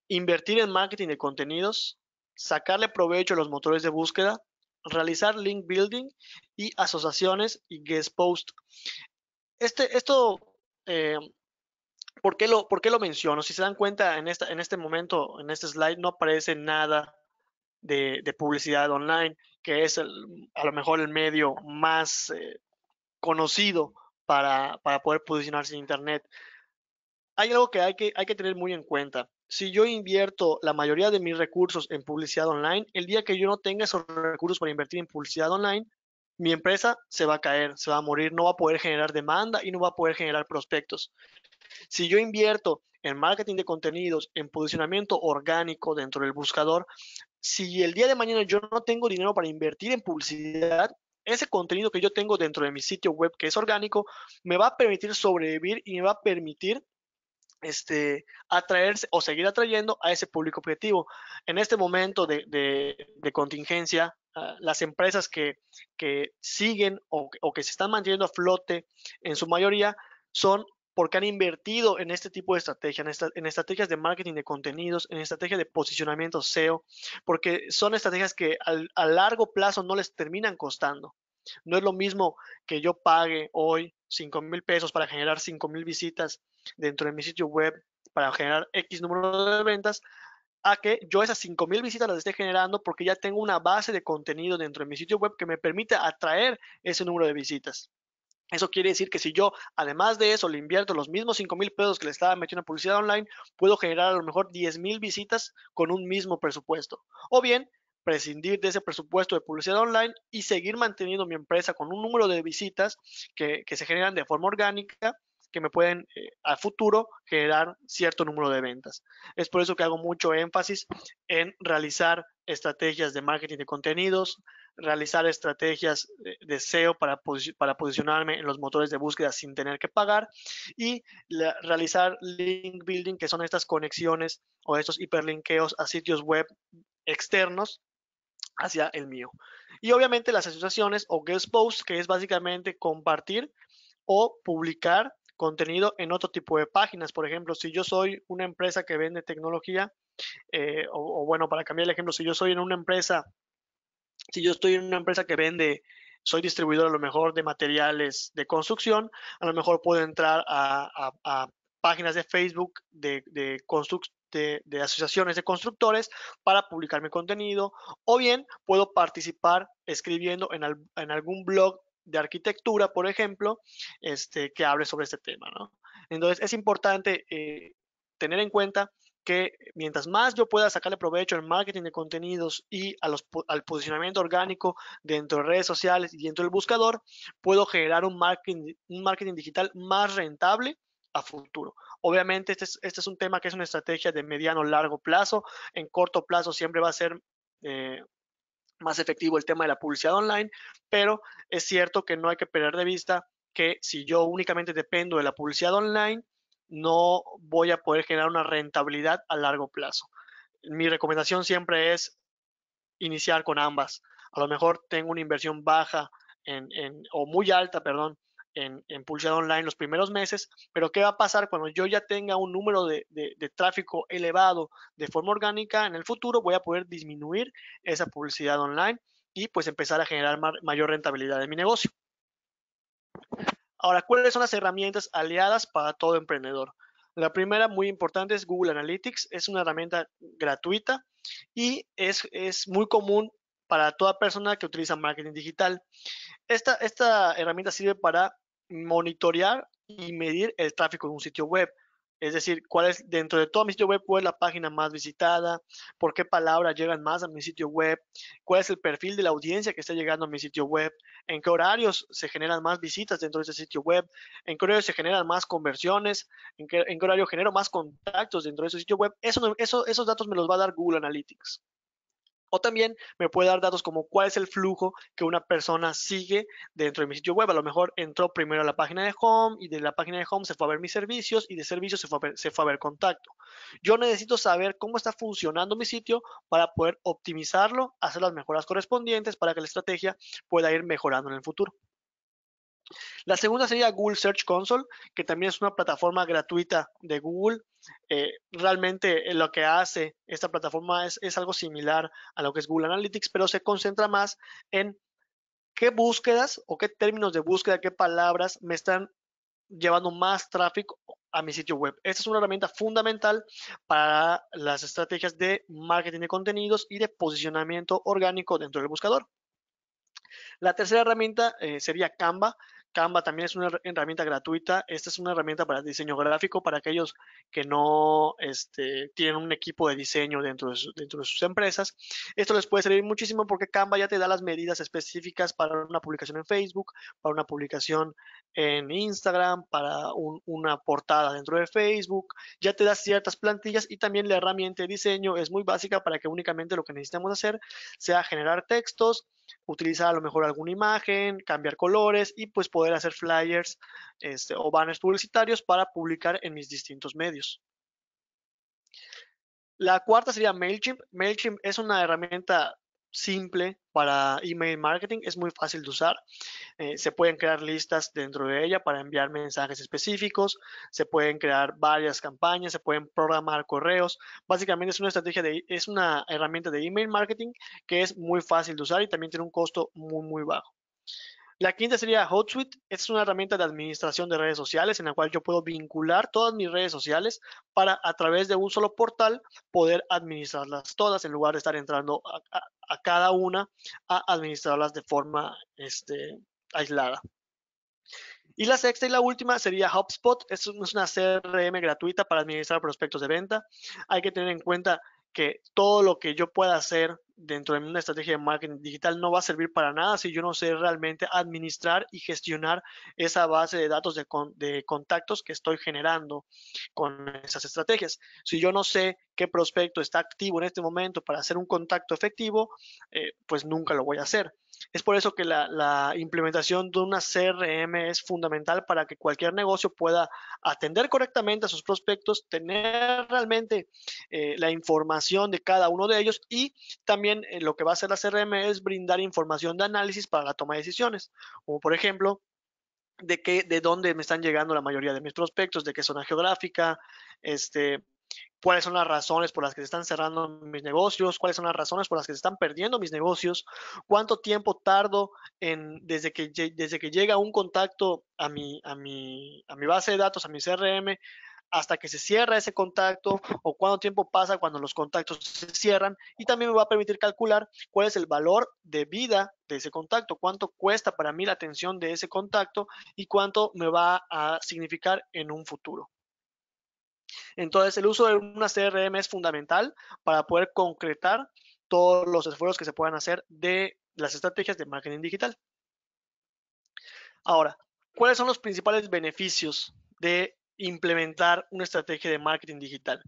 invertir en marketing de contenidos, sacarle provecho a los motores de búsqueda, realizar link building y asociaciones y guest post. Este, esto, eh, ¿por, qué lo, ¿por lo menciono? Si se dan cuenta, en, esta, en este momento, en este slide, no aparece nada de, publicidad online, que es a lo mejor el medio más eh, conocido para, para, poder posicionarse en Internet. Hay algo que hay, que hay que tener muy en cuenta. Si yo invierto la mayoría de mis recursos en publicidad online, el día que yo no tenga esos recursos para invertir en publicidad online, mi empresa se va a caer, se va a morir, no va a poder generar demanda y no va a poder generar prospectos. Si yo invierto en marketing de contenidos, en posicionamiento orgánico dentro del buscador, si el día de mañana yo no tengo dinero para invertir en publicidad, ese contenido que yo tengo dentro de mi sitio web que es orgánico me va a permitir sobrevivir y me va a permitir este, atraerse o seguir atrayendo a ese público objetivo. En este momento de, contingencia, ah, las empresas que, siguen o, que se están manteniendo a flote en su mayoría son porque han invertido en este tipo de estrategias, en, estrategias de marketing de contenidos, en estrategias de posicionamiento SEO, porque son estrategias que a largo plazo no les terminan costando. No es lo mismo que yo pague hoy 5 mil pesos para generar 5 mil visitas dentro de mi sitio web para generar X número de ventas, a que yo esas 5 mil visitas las esté generando porque ya tengo una base de contenido dentro de mi sitio web que me permite atraer ese número de visitas. Eso quiere decir que si yo, además de eso, le invierto los mismos 5 mil pesos que le estaba metiendo en publicidad online, puedo generar a lo mejor 10 mil visitas con un mismo presupuesto. O bien, prescindir de ese presupuesto de publicidad online y seguir manteniendo mi empresa con un número de visitas que, que se generan de forma orgánica que me pueden eh, al futuro generar cierto número de ventas. Es por eso que hago mucho énfasis en realizar estrategias de marketing de contenidos, realizar estrategias de SEO para, para posicionarme en los motores de búsqueda sin tener que pagar y realizar link building, que son estas conexiones o estos hiperlinkeos a sitios web externos hacia el mío. Y obviamente las asociaciones o guest posts, que es básicamente compartir o publicar contenido en otro tipo de páginas. Por ejemplo, si yo soy una empresa que vende tecnología, eh, o, bueno, para cambiar el ejemplo, si yo soy en una empresa, si yo estoy en una empresa que vende, soy distribuidor a lo mejor de materiales de construcción, a lo mejor puedo entrar a, páginas de Facebook de, construcción de, asociaciones de constructores para publicar mi contenido o bien puedo participar escribiendo en, algún blog de arquitectura, por ejemplo, este, que hable sobre este tema. ¿no? Entonces es importante eh, tener en cuenta que mientras más yo pueda sacarle provecho al marketing de contenidos y al posicionamiento orgánico dentro de redes sociales y dentro del buscador, puedo generar un marketing, un marketing digital más rentable futuro. Obviamente este, este es, un tema que es una estrategia de mediano largo plazo. En corto plazo siempre va a ser eh, más efectivo el tema de la publicidad online, pero es cierto que no hay que perder de vista que si yo únicamente dependo de la publicidad online, no voy a poder generar una rentabilidad a largo plazo. Mi recomendación siempre es iniciar con ambas. A lo mejor tengo una inversión baja en, o muy alta, perdón, en, publicidad Online los primeros meses, pero ¿qué va a pasar cuando yo ya tenga un número de, de, tráfico elevado de forma orgánica? En el futuro voy a poder disminuir esa publicidad online y pues empezar a generar mayor rentabilidad en mi negocio. Ahora, ¿cuáles son las herramientas aliadas para todo emprendedor? La primera, muy importante, es Google Analytics. Es una herramienta gratuita y es, es, muy común para toda persona que utiliza marketing digital. Esta, herramienta sirve para monitorear y medir el tráfico de un sitio web. Es decir, cuál es dentro de todo mi sitio web, cuál es la página más visitada, por qué palabras llegan más a mi sitio web, cuál es el perfil de la audiencia que está llegando a mi sitio web, en qué horarios se generan más visitas dentro de ese sitio web, en qué horarios se generan más conversiones, en qué, horario genero más contactos dentro de ese sitio web. esos datos me los va a dar Google Analytics. O también me puede dar datos como cuál es el flujo que una persona sigue dentro de mi sitio web. A lo mejor entró primero a la página de home y de la página de home se fue a ver mis servicios y de servicios se fue a ver, contacto. Yo necesito saber cómo está funcionando mi sitio para poder optimizarlo, hacer las mejoras correspondientes para que la estrategia pueda ir mejorando en el futuro. La segunda sería Google Search Console, que también es una plataforma gratuita de Google. Eh, realmente eh, lo que hace esta plataforma es, algo similar a lo que es Google Analytics, pero se concentra más en qué búsquedas o qué términos de búsqueda, qué palabras me están llevando más tráfico a mi sitio web. Esta es una herramienta fundamental para las estrategias de marketing de contenidos y de posicionamiento orgánico dentro del buscador. La tercera herramienta eh, sería Canva, Canva también es una herramienta gratuita. Esta es una herramienta para diseño gráfico para aquellos que no este, tienen un equipo de diseño dentro de, sus empresas. Esto les puede servir muchísimo porque Canva ya te da las medidas específicas para una publicación en Facebook, para una publicación en Instagram, para una portada dentro de Facebook. Ya te da ciertas plantillas y también la herramienta de diseño es muy básica para que únicamente lo que necesitamos hacer sea generar textos, utilizar a lo mejor alguna imagen, cambiar colores y pues poder hacer flyers este, o banners publicitarios para publicar en mis distintos medios. La cuarta sería MailChimp. MailChimp es una herramienta simple para email marketing, es muy fácil de usar. Eh, se pueden crear listas dentro de ella para enviar mensajes específicos, se pueden crear varias campañas, se pueden programar correos. Básicamente es una estrategia de, es una herramienta de email marketing que es muy fácil de usar y también tiene un costo muy, muy bajo. La quinta sería Hootsuite. Es una herramienta de administración de redes sociales en la cual yo puedo vincular todas mis redes sociales para a través de un solo portal poder administrarlas todas en lugar de estar entrando a, cada una a administrarlas de forma este, aislada. Y la sexta y la última sería HubSpot. Es una CRM gratuita para administrar prospectos de venta. Hay que tener en cuenta que todo lo que yo pueda hacer dentro de una estrategia de marketing digital no va a servir para nada si yo no sé realmente administrar y gestionar esa base de datos de, de, contactos que estoy generando con esas estrategias. Si yo no sé qué prospecto está activo en este momento para hacer un contacto efectivo, eh, pues nunca lo voy a hacer. Es por eso que la, implementación de una CRM es fundamental para que cualquier negocio pueda atender correctamente a sus prospectos, tener realmente eh, la información de cada uno de ellos y también eh, lo que va a hacer la CRM es brindar información de análisis para la toma de decisiones, como por ejemplo de qué, de dónde me están llegando la mayoría de mis prospectos, de qué zona geográfica, este, cuáles son las razones por las que se están cerrando mis negocios, cuáles son las razones por las que se están perdiendo mis negocios, cuánto tiempo tardo en, desde, que, desde que llega un contacto a mi, a mi base de datos, a mi CRM, hasta que se cierra ese contacto o cuánto tiempo pasa cuando los contactos se cierran y también me va a permitir calcular cuál es el valor de vida de ese contacto, cuánto cuesta para mí la atención de ese contacto y cuánto me va a significar en un futuro. Entonces, el uso de una CRM es fundamental para poder concretar todos los esfuerzos que se puedan hacer de las estrategias de marketing digital. Ahora, ¿cuáles son los principales beneficios de implementar una estrategia de marketing digital?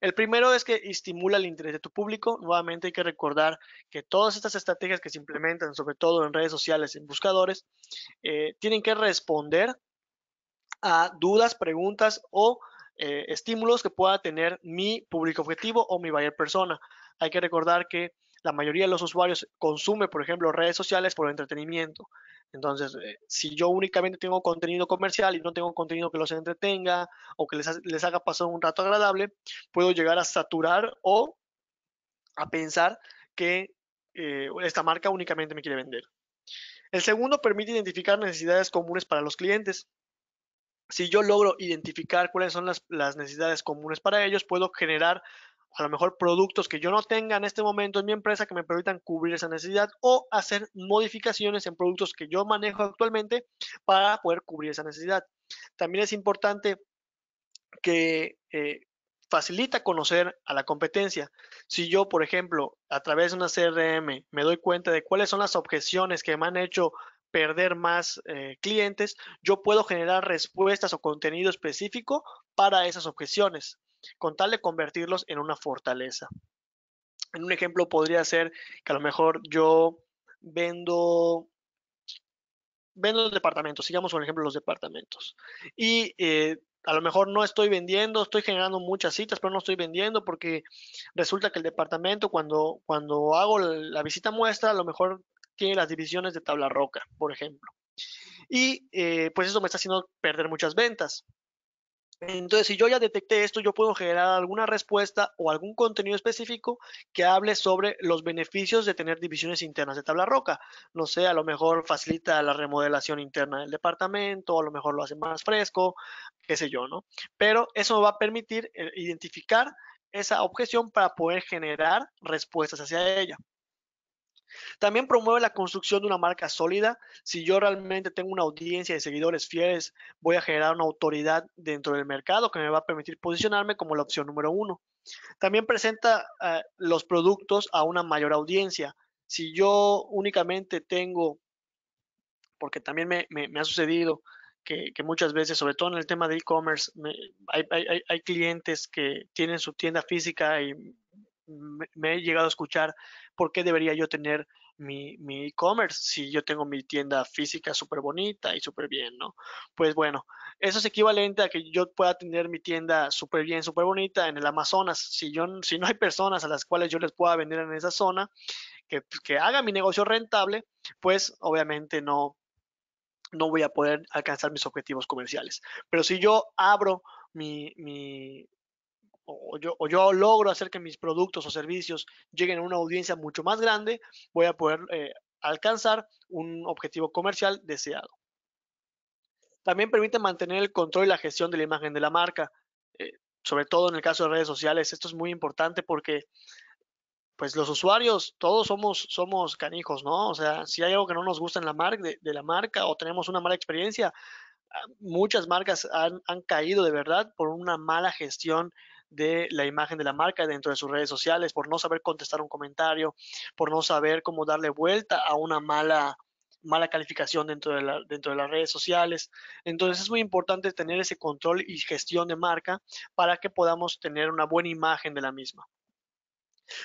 El primero es que estimula el interés de tu público. Nuevamente hay que recordar que todas estas estrategias que se implementan, sobre todo en redes sociales, en buscadores, eh, tienen que responder a dudas, preguntas o eh, estímulos que pueda tener mi público objetivo o mi buyer persona. Hay que recordar que la mayoría de los usuarios consume, por ejemplo, redes sociales por entretenimiento. Entonces, eh, si yo únicamente tengo contenido comercial y no tengo contenido que los entretenga o que les, haga pasar un rato agradable, puedo llegar a saturar o a pensar que eh, esta marca únicamente me quiere vender. El segundo permite identificar necesidades comunes para los clientes si yo logro identificar cuáles son las, necesidades comunes para ellos, puedo generar a lo mejor productos que yo no tenga en este momento en mi empresa que me permitan cubrir esa necesidad o hacer modificaciones en productos que yo manejo actualmente para poder cubrir esa necesidad. También es importante que eh, facilita conocer a la competencia. Si yo, por ejemplo, a través de una CRM me doy cuenta de cuáles son las objeciones que me han hecho perder más eh, clientes, yo puedo generar respuestas o contenido específico para esas objeciones, con tal de convertirlos en una fortaleza. En un ejemplo podría ser que a lo mejor yo vendo vendo los departamentos, sigamos con el ejemplo los departamentos. Y eh, a lo mejor no estoy vendiendo, estoy generando muchas citas, pero no estoy vendiendo porque resulta que el departamento cuando, cuando hago la visita muestra, a lo mejor que las divisiones de tabla roca, por ejemplo. Y eh, pues eso me está haciendo perder muchas ventas. Entonces, si yo ya detecté esto, yo puedo generar alguna respuesta o algún contenido específico que hable sobre los beneficios de tener divisiones internas de tabla roca. No sé, a lo mejor facilita la remodelación interna del departamento, a lo mejor lo hace más fresco, qué sé yo, ¿no? Pero eso me va a permitir eh, identificar esa objeción para poder generar respuestas hacia ella. También promueve la construcción de una marca sólida. Si yo realmente tengo una audiencia de seguidores fieles, voy a generar una autoridad dentro del mercado que me va a permitir posicionarme como la opción número uno. También presenta eh, los productos a una mayor audiencia. Si yo únicamente tengo, porque también me, ha sucedido que, muchas veces, sobre todo en el tema de e-commerce, hay clientes que tienen su tienda física y me, he llegado a escuchar por qué debería yo tener mi, mi e-commerce si yo tengo mi tienda física súper bonita y súper bien, ¿no? Pues bueno, eso es equivalente a que yo pueda tener mi tienda súper bien, súper bonita en el Amazonas. Si, yo, si no hay personas a las cuales yo les pueda vender en esa zona, que, pues, haga mi negocio rentable, pues obviamente no, no voy a poder alcanzar mis objetivos comerciales. Pero si yo abro mi, o yo, logro hacer que mis productos o servicios lleguen a una audiencia mucho más grande, voy a poder eh, alcanzar un objetivo comercial deseado. También permite mantener el control y la gestión de la imagen de la marca, eh, sobre todo en el caso de redes sociales. Esto es muy importante porque pues los usuarios, todos somos, somos canijos, ¿no? O sea, si hay algo que no nos gusta en la marca, de, la marca o tenemos una mala experiencia, ah, muchas marcas han, han caído de verdad por una mala gestión de la imagen de la marca dentro de sus redes sociales, por no saber contestar un comentario, por no saber cómo darle vuelta a una mala mala calificación dentro de, dentro de las redes sociales. Entonces es muy importante tener ese control y gestión de marca para que podamos tener una buena imagen de la misma.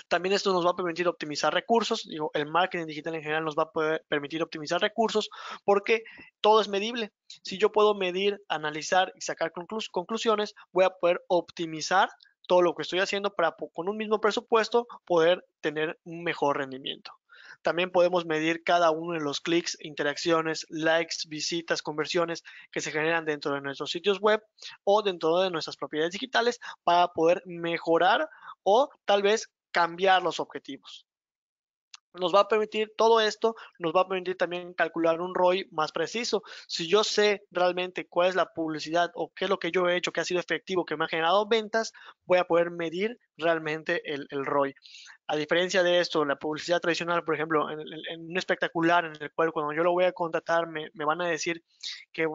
También esto nos va a permitir optimizar recursos, digo, el marketing digital en general nos va a permitir optimizar recursos porque todo es medible. Si yo puedo medir, analizar y sacar conclusiones, voy a poder optimizar todo lo que estoy haciendo para con un mismo presupuesto poder tener un mejor rendimiento. También podemos medir cada uno de los clics, interacciones, likes, visitas, conversiones que se generan dentro de nuestros sitios web o dentro de nuestras propiedades digitales para poder mejorar o tal vez cambiar los objetivos. Nos va a permitir todo esto, nos va a permitir también calcular un ROI más preciso. Si yo sé realmente cuál es la publicidad o qué es lo que yo he hecho, que ha sido efectivo, que me ha generado ventas, voy a poder medir realmente el, ROI. A diferencia de esto, la publicidad tradicional, por ejemplo, en, un espectacular en el cual cuando yo lo voy a contratar me, me van a decir que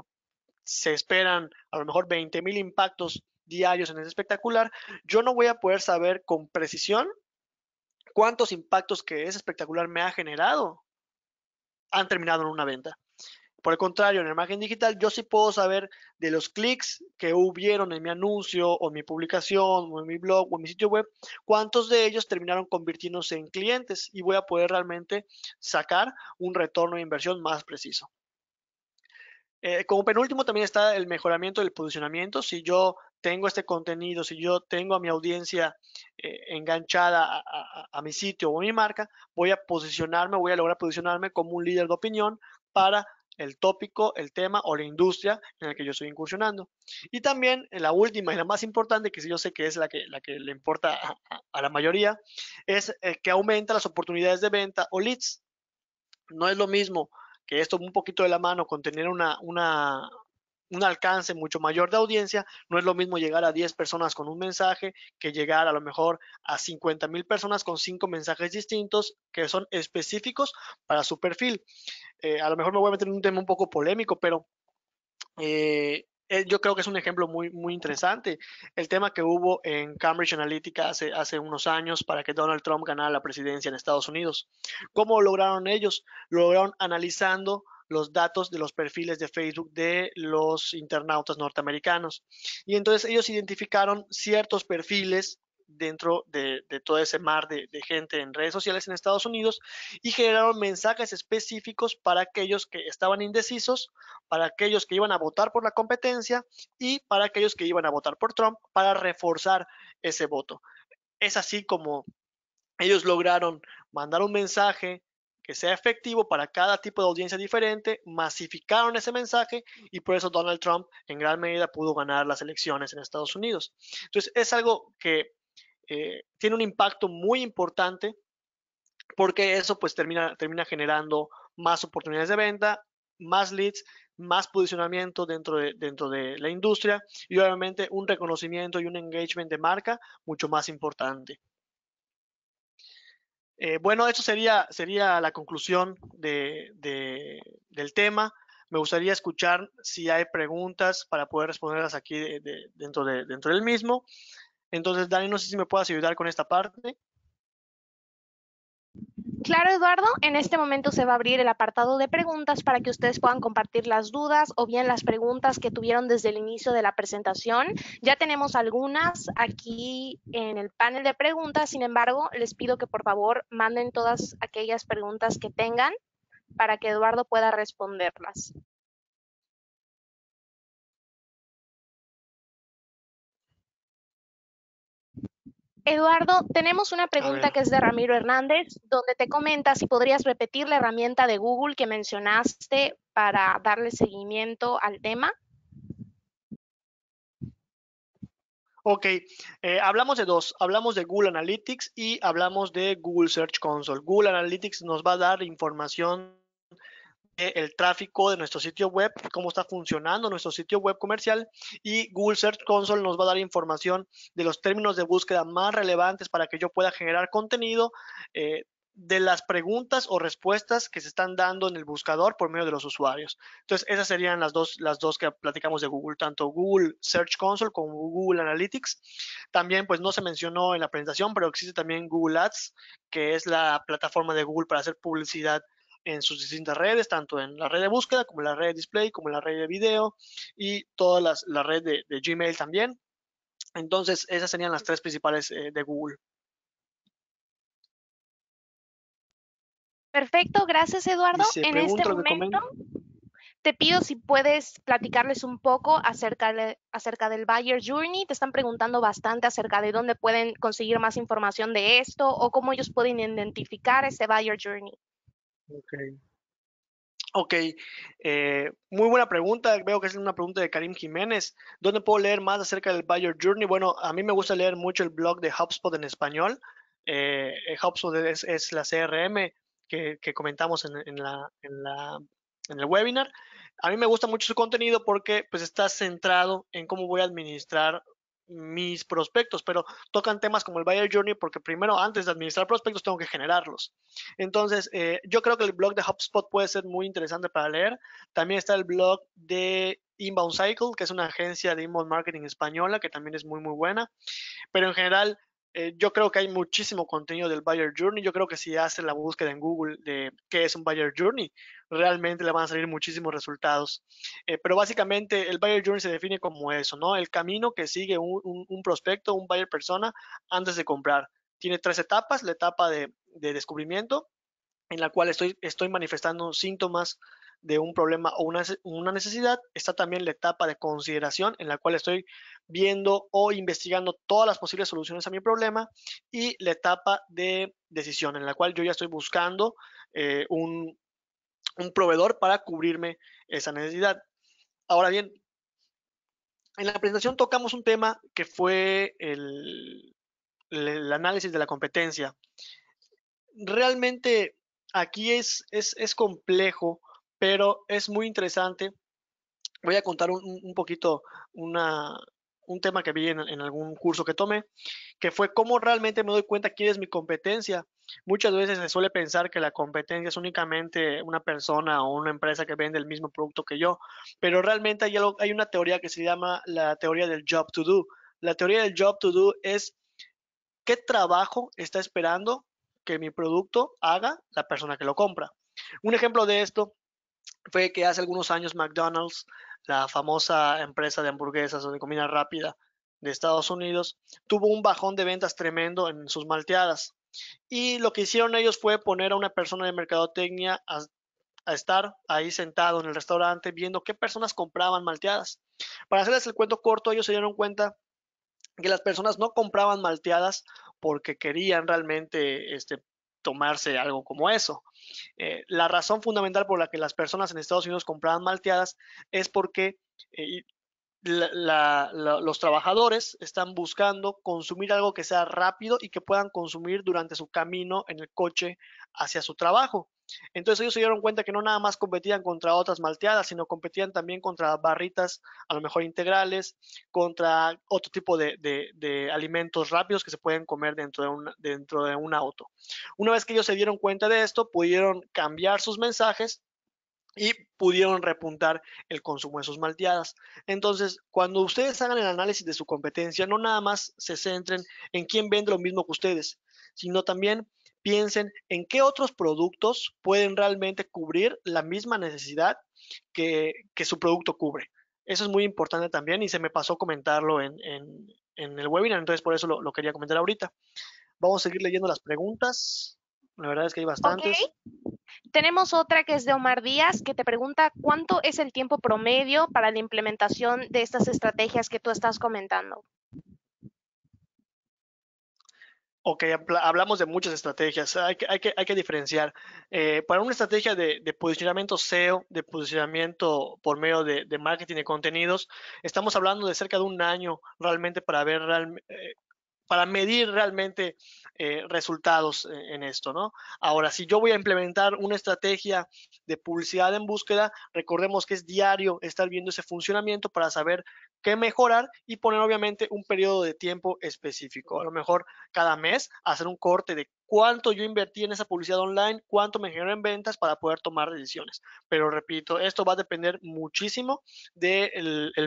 se esperan a lo mejor 20 mil impactos diarios en ese espectacular, yo no voy a poder saber con precisión cuántos impactos que ese espectacular me ha generado han terminado en una venta. Por el contrario, en el margen digital yo sí puedo saber de los clics que hubieron en mi anuncio o mi publicación o en mi blog o en mi sitio web, cuántos de ellos terminaron convirtiéndose en clientes y voy a poder realmente sacar un retorno de inversión más preciso. Eh, como penúltimo también está el mejoramiento del posicionamiento. Si yo tengo este contenido, si yo tengo a mi audiencia eh, enganchada a, mi sitio o a mi marca, voy a posicionarme, voy a lograr posicionarme como un líder de opinión para el tópico, el tema o la industria en la que yo estoy incursionando. Y también eh, la última y la más importante, que yo sé que es la que, le importa a, la mayoría, es que aumenta las oportunidades de venta o leads. No es lo mismo que esto un poquito de la mano con tener una, un alcance mucho mayor de audiencia, no es lo mismo llegar a 10 personas con un mensaje que llegar a lo mejor a 50 mil personas con cinco mensajes distintos que son específicos para su perfil. Eh, a lo mejor me voy a meter en un tema un poco polémico, pero eh, eh, yo creo que es un ejemplo muy, muy interesante. El tema que hubo en Cambridge Analytica hace, hace unos años para que Donald Trump ganara la presidencia en Estados Unidos. ¿Cómo lograron ellos? Lo lograron analizando los datos de los perfiles de Facebook de los internautas norteamericanos. Y entonces ellos identificaron ciertos perfiles dentro de, todo ese mar de, de, gente en redes sociales en Estados Unidos y generaron mensajes específicos para aquellos que estaban indecisos, para aquellos que iban a votar por la competencia y para aquellos que iban a votar por Trump para reforzar ese voto. Es así como ellos lograron mandar un mensaje que sea efectivo para cada tipo de audiencia diferente, masificaron ese mensaje y por eso Donald Trump en gran medida pudo ganar las elecciones en Estados Unidos. Entonces es algo que eh, tiene un impacto muy importante porque eso pues termina, termina generando más oportunidades de venta, más leads, más posicionamiento dentro de, dentro de la industria y obviamente un reconocimiento y un engagement de marca mucho más importante. Eh, bueno, eso sería, sería la conclusión del tema. Me gustaría escuchar si hay preguntas para poder responderlas aquí dentro del mismo. Entonces, Dani, no sé si me puedas ayudar con esta parte. Claro, Eduardo, en este momento se va a abrir el apartado de preguntas para que ustedes puedan compartir las dudas o bien las preguntas que tuvieron desde el inicio de la presentación. Ya tenemos algunas aquí en el panel de preguntas, sin embargo, les pido que por favor manden todas aquellas preguntas que tengan para que Eduardo pueda responderlas. Eduardo, tenemos una pregunta que es de Ramiro Hernández, donde te comenta si podrías repetir la herramienta de Google que mencionaste para darle seguimiento al tema. Ok, eh, hablamos de dos, hablamos de Google Analytics y hablamos de Google Search Console. Google Analytics nos va a dar información eh, el tráfico de nuestro sitio web, cómo está funcionando nuestro sitio web comercial y Google Search Console nos va a dar información de los términos de búsqueda más relevantes para que yo pueda generar contenido eh, de las preguntas o respuestas que se están dando en el buscador por medio de los usuarios. Entonces, esas serían las dos, las dos que platicamos de Google, tanto Google Search Console como Google Analytics. También, pues no se mencionó en la presentación, pero existe también Google Ads, que es la plataforma de Google para hacer publicidad en sus distintas redes, tanto en la red de búsqueda como en la red de display, como en la red de video y toda las, la red de, Gmail también. Entonces, esas serían las tres principales eh, de Google. Perfecto, gracias Eduardo. En este momento te pido si puedes platicarles un poco acerca, acerca del Buyer Journey. Te están preguntando bastante acerca de dónde pueden conseguir más información de esto o cómo ellos pueden identificar ese Buyer Journey. Ok. Eh, muy buena pregunta. Veo que es una pregunta de Karim Jiménez. ¿Dónde puedo leer más acerca del Buyer Journey? Bueno, a mí me gusta leer mucho el blog de HubSpot en español. Eh, eh, HubSpot es, la CRM que, comentamos en, la, en, el webinar. A mí me gusta mucho su contenido porque pues, está centrado en cómo voy a administrar mis prospectos, pero tocan temas como el Buyer Journey porque primero, antes de administrar prospectos, tengo que generarlos. Entonces, eh, yo creo que el blog de HubSpot puede ser muy interesante para leer. También está el blog de Inbound Cycle, que es una agencia de inbound marketing española que también es muy, muy buena. Pero en general, eh, yo creo que hay muchísimo contenido del Buyer Journey. Yo creo que si hace la búsqueda en Google de qué es un Buyer Journey, realmente le van a salir muchísimos resultados. Eh, pero básicamente el Buyer Journey se define como eso, ¿no? El camino que sigue un, un, prospecto, un buyer persona antes de comprar. Tiene tres etapas, la etapa de, de descubrimiento, en la cual estoy, estoy manifestando síntomas de un problema o una, necesidad, está también la etapa de consideración en la cual estoy viendo o investigando todas las posibles soluciones a mi problema y la etapa de decisión en la cual yo ya estoy buscando eh, un, proveedor para cubrirme esa necesidad. Ahora bien, en la presentación tocamos un tema que fue el, análisis de la competencia. Realmente aquí es, es, es complejo pero es muy interesante. Voy a contar un, poquito un tema que vi en, algún curso que tomé, que fue cómo realmente me doy cuenta quién es mi competencia. Muchas veces se suele pensar que la competencia es únicamente una persona o una empresa que vende el mismo producto que yo, pero realmente hay, hay una teoría que se llama la teoría del job to do. La teoría del job to do es qué trabajo está esperando que mi producto haga la persona que lo compra. Un ejemplo de esto fue que hace algunos años McDonald's, la famosa empresa de hamburguesas o de comida rápida de Estados Unidos, tuvo un bajón de ventas tremendo en sus malteadas. Y lo que hicieron ellos fue poner a una persona de mercadotecnia a, a estar ahí sentado en el restaurante viendo qué personas compraban malteadas. Para hacerles el cuento corto, ellos se dieron cuenta que las personas no compraban malteadas porque querían realmente este, tomarse algo como eso. Eh, la razón fundamental por la que las personas en Estados Unidos compraban malteadas es porque eh, los trabajadores están buscando consumir algo que sea rápido y que puedan consumir durante su camino en el coche hacia su trabajo. Entonces ellos se dieron cuenta que no nada más competían contra otras malteadas, sino competían también contra barritas, a lo mejor integrales, contra otro tipo de, alimentos rápidos que se pueden comer dentro de, un, dentro de un auto. Una vez que ellos se dieron cuenta de esto, pudieron cambiar sus mensajes y pudieron repuntar el consumo de sus malteadas. Entonces, cuando ustedes hagan el análisis de su competencia, no nada más se centren en quién vende lo mismo que ustedes, sino también piensen en qué otros productos pueden realmente cubrir la misma necesidad que, su producto cubre. Eso es muy importante también y se me pasó comentarlo en, el webinar, entonces por eso lo, quería comentar ahorita. Vamos a seguir leyendo las preguntas. La verdad es que hay bastantes. Tenemos otra que es de Omar Díaz, que te pregunta cuánto es el tiempo promedio para la implementación de estas estrategias que tú estás comentando. ok, hablamos de muchas estrategias, hay que, hay que, diferenciar. Eh, para una estrategia de, posicionamiento SEO, de posicionamiento por medio de, marketing de contenidos, estamos hablando de cerca de un año realmente para ver real, eh, para medir realmente eh, resultados e-, en esto, ¿no? Ahora, si yo voy a implementar una estrategia de publicidad en búsqueda, recordemos que es diario estar viendo ese funcionamiento para saber qué mejorar y poner obviamente un periodo de tiempo específico. A lo mejor cada mes hacer un corte de cuánto yo invertí en esa publicidad online, cuánto me generó en ventas para poder tomar decisiones. Pero repito, esto va a depender muchísimo del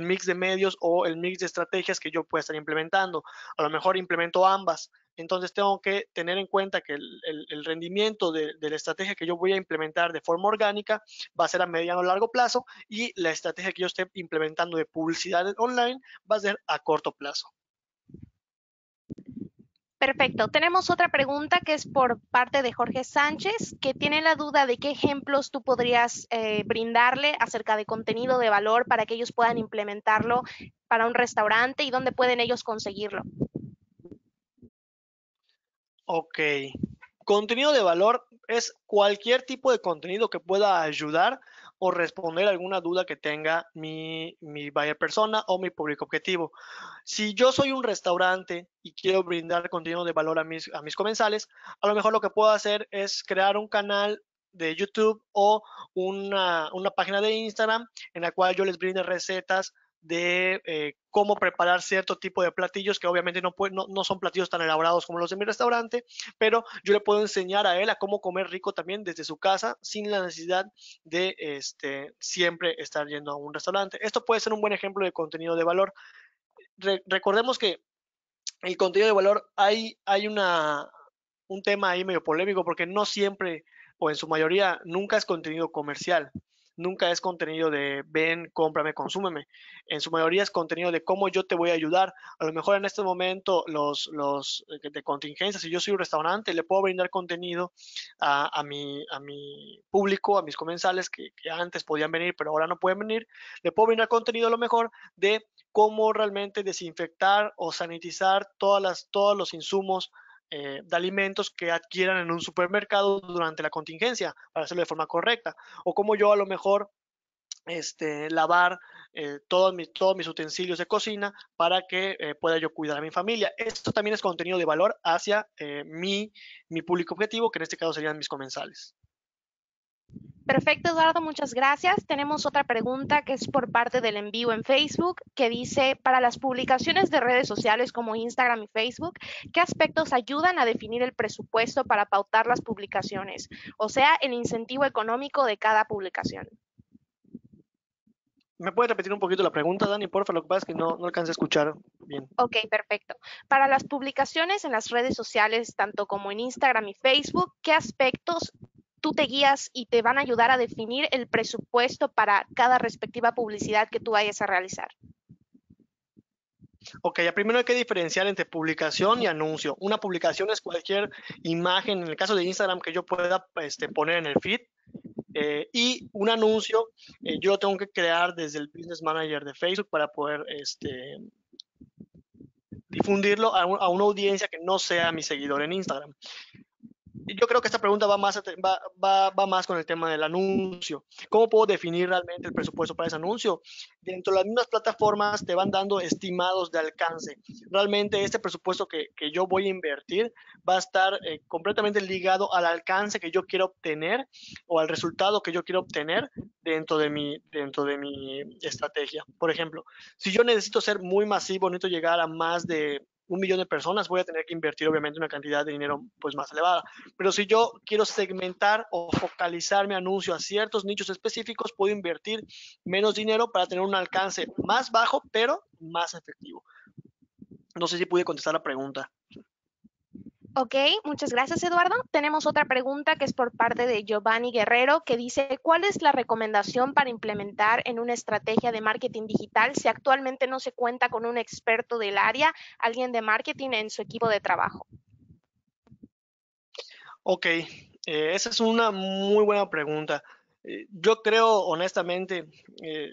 mix de medios o el mix de estrategias que yo pueda estar implementando. A lo mejor implemento ambas. Entonces tengo que tener en cuenta que el, rendimiento de, de, la estrategia que yo voy a implementar de forma orgánica va a ser a mediano o largo plazo y la estrategia que yo esté implementando de publicidad online va a ser a corto plazo. Perfecto. Tenemos otra pregunta que es por parte de Jorge Sánchez, que tiene la duda de qué ejemplos tú podrías eh, brindarle acerca de contenido de valor para que ellos puedan implementarlo para un restaurante y dónde pueden ellos conseguirlo. Ok. Contenido de valor es cualquier tipo de contenido que pueda ayudar o responder alguna duda que tenga mi, mi buyer persona o mi público objetivo. Si yo soy un restaurante y quiero brindar contenido de valor a mis, a mis comensales, a lo mejor lo que puedo hacer es crear un canal de YouTube o una, una página de Instagram en la cual yo les brinde recetas de eh, cómo preparar cierto tipo de platillos que obviamente no, no, son platillos tan elaborados como los de mi restaurante, pero yo le puedo enseñar a él a cómo comer rico también desde su casa sin la necesidad de este, siempre estar yendo a un restaurante. Esto puede ser un buen ejemplo de contenido de valor. recordemos que el contenido de valor hay, hay un tema ahí medio polémico porque no siempre o en su mayoría nunca es contenido comercial nunca es contenido de ven, cómprame, consúmeme. En su mayoría es contenido de cómo yo te voy a ayudar. A lo mejor en este momento los, los eh, de contingencia, si yo soy un restaurante, le puedo brindar contenido a, mi, a mi público, a mis comensales que, antes podían venir, pero ahora no pueden venir. Le puedo brindar contenido a lo mejor de cómo realmente desinfectar o sanitizar todas las, todos los insumos eh, de alimentos que adquieran en un supermercado durante la contingencia, para hacerlo de forma correcta. O como yo a lo mejor este, lavar eh, todos, mis, todos mis utensilios de cocina para que eh, pueda yo cuidar a mi familia. Esto también es contenido de valor hacia mi, mi público objetivo, que en este caso serían mis comensales. Perfecto, Eduardo, muchas gracias. Tenemos otra pregunta que es por parte del envío en Facebook, que dice, para las publicaciones de redes sociales como Instagram y Facebook, ¿qué aspectos ayudan a definir el presupuesto para pautar las publicaciones? O sea, el incentivo económico de cada publicación. ¿Me puede repetir un poquito la pregunta, Dani? Porfa, lo que pasa es que no, no a escuchar bien. Ok, perfecto. Para las publicaciones en las redes sociales, tanto como en Instagram y Facebook, ¿qué aspectos tú te guías y te van a ayudar a definir el presupuesto para cada respectiva publicidad que tú vayas a realizar. Ok, primero hay que diferenciar entre publicación y anuncio. Una publicación es cualquier imagen, en el caso de Instagram, que yo pueda este, poner en el feed. Eh, y un anuncio, eh, yo tengo que crear desde el Business Manager de Facebook para poder este, difundirlo a, a una audiencia que no sea mi seguidor en Instagram yo creo que esta pregunta va más, va, más con el tema del anuncio. ¿Cómo puedo definir realmente el presupuesto para ese anuncio? Dentro de las mismas plataformas te van dando estimados de alcance. Realmente este presupuesto que, yo voy a invertir va a estar eh, completamente ligado al alcance que yo quiero obtener o al resultado que yo quiero obtener dentro de mi, dentro de mi estrategia. Por ejemplo, si yo necesito ser muy masivo, necesito llegar a más de un millón de personas, voy a tener que invertir obviamente una cantidad de dinero pues más elevada. Pero si yo quiero segmentar o focalizar mi anuncio a ciertos nichos específicos, puedo invertir menos dinero para tener un alcance más bajo, pero más efectivo. No sé si pude contestar la pregunta. Ok, muchas gracias Eduardo. Tenemos otra pregunta que es por parte de Giovanni Guerrero que dice, ¿cuál es la recomendación para implementar en una estrategia de marketing digital si actualmente no se cuenta con un experto del área, alguien de marketing en su equipo de trabajo? Ok, eh, esa es una muy buena pregunta. Eh, yo creo, honestamente, eh, eh,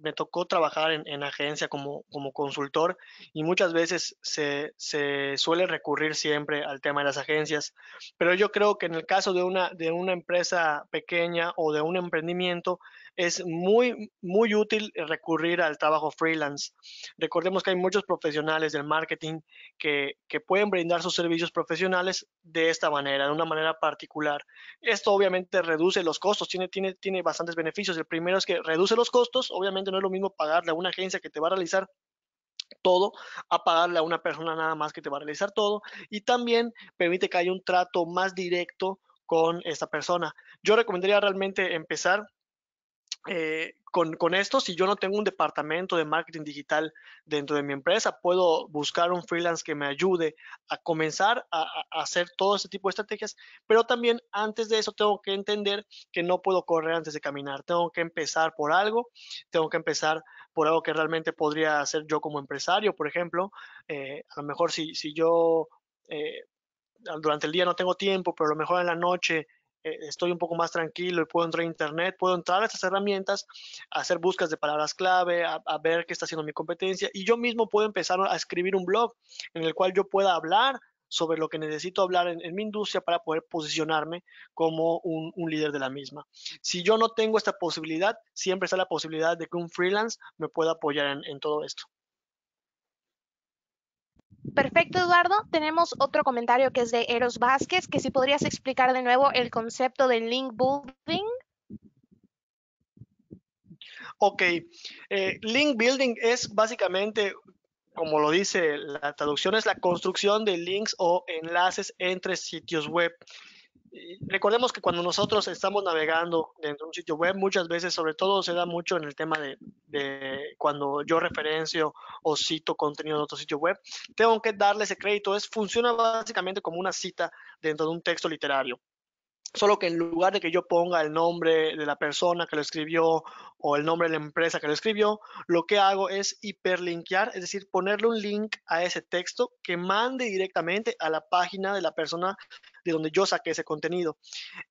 me tocó trabajar en, agencia como, como, consultor y muchas veces se, se, suele recurrir siempre al tema de las agencias, pero yo creo que en el caso de una, de una empresa pequeña o de un emprendimiento, es muy, muy útil recurrir al trabajo freelance. Recordemos que hay muchos profesionales del marketing que, pueden brindar sus servicios profesionales de esta manera, de una manera particular. Esto obviamente reduce los costos, tiene, tiene, tiene bastantes beneficios. El primero es que reduce los costos, obviamente no es lo mismo pagarle a una agencia que te va a realizar todo a pagarle a una persona nada más que te va a realizar todo y también permite que haya un trato más directo con esta persona. Yo recomendaría realmente empezar eh, con, esto, si yo no tengo un departamento de marketing digital dentro de mi empresa, puedo buscar un freelance que me ayude a comenzar a, hacer todo ese tipo de estrategias, pero también antes de eso tengo que entender que no puedo correr antes de caminar, tengo que empezar por algo, tengo que empezar por algo que realmente podría hacer yo como empresario, por ejemplo, eh, a lo mejor si, yo... Eh, durante el día no tengo tiempo, pero a lo mejor en la noche eh, estoy un poco más tranquilo y puedo entrar a Internet, puedo entrar a estas herramientas, hacer buscas de palabras clave, a, ver qué está haciendo mi competencia y yo mismo puedo empezar a escribir un blog en el cual yo pueda hablar sobre lo que necesito hablar en, mi industria para poder posicionarme como un, líder de la misma. Si yo no tengo esta posibilidad, siempre está la posibilidad de que un freelance me pueda apoyar en todo esto. Perfecto, Eduardo. Tenemos otro comentario que es de Eros Vázquez, que si podrías explicar de nuevo el concepto de link building. Ok, eh, link building es básicamente, como lo dice la traducción, es la construcción de links o enlaces entre sitios web recordemos que cuando nosotros estamos navegando dentro de un sitio web, muchas veces, sobre todo se da mucho en el tema de, cuando yo referencio o cito contenido de otro sitio web, tengo que darle ese crédito. Es, funciona básicamente como una cita dentro de un texto literario. Solo que en lugar de que yo ponga el nombre de la persona que lo escribió o el nombre de la empresa que lo escribió, lo que hago es hiperlinkear, es decir, ponerle un link a ese texto que mande directamente a la página de la persona de donde yo saqué ese contenido.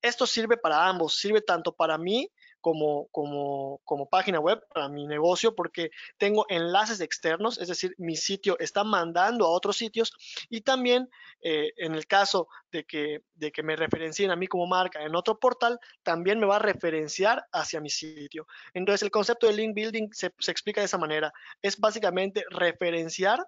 Esto sirve para ambos, sirve tanto para mí como, página web para mi negocio porque tengo enlaces externos, es decir, mi sitio está mandando a otros sitios y también eh, en el caso de que, de que me referencien a mí como marca en otro portal, también me va a referenciar hacia mi sitio. Entonces, el concepto de link building se, explica de esa manera. Es básicamente referenciar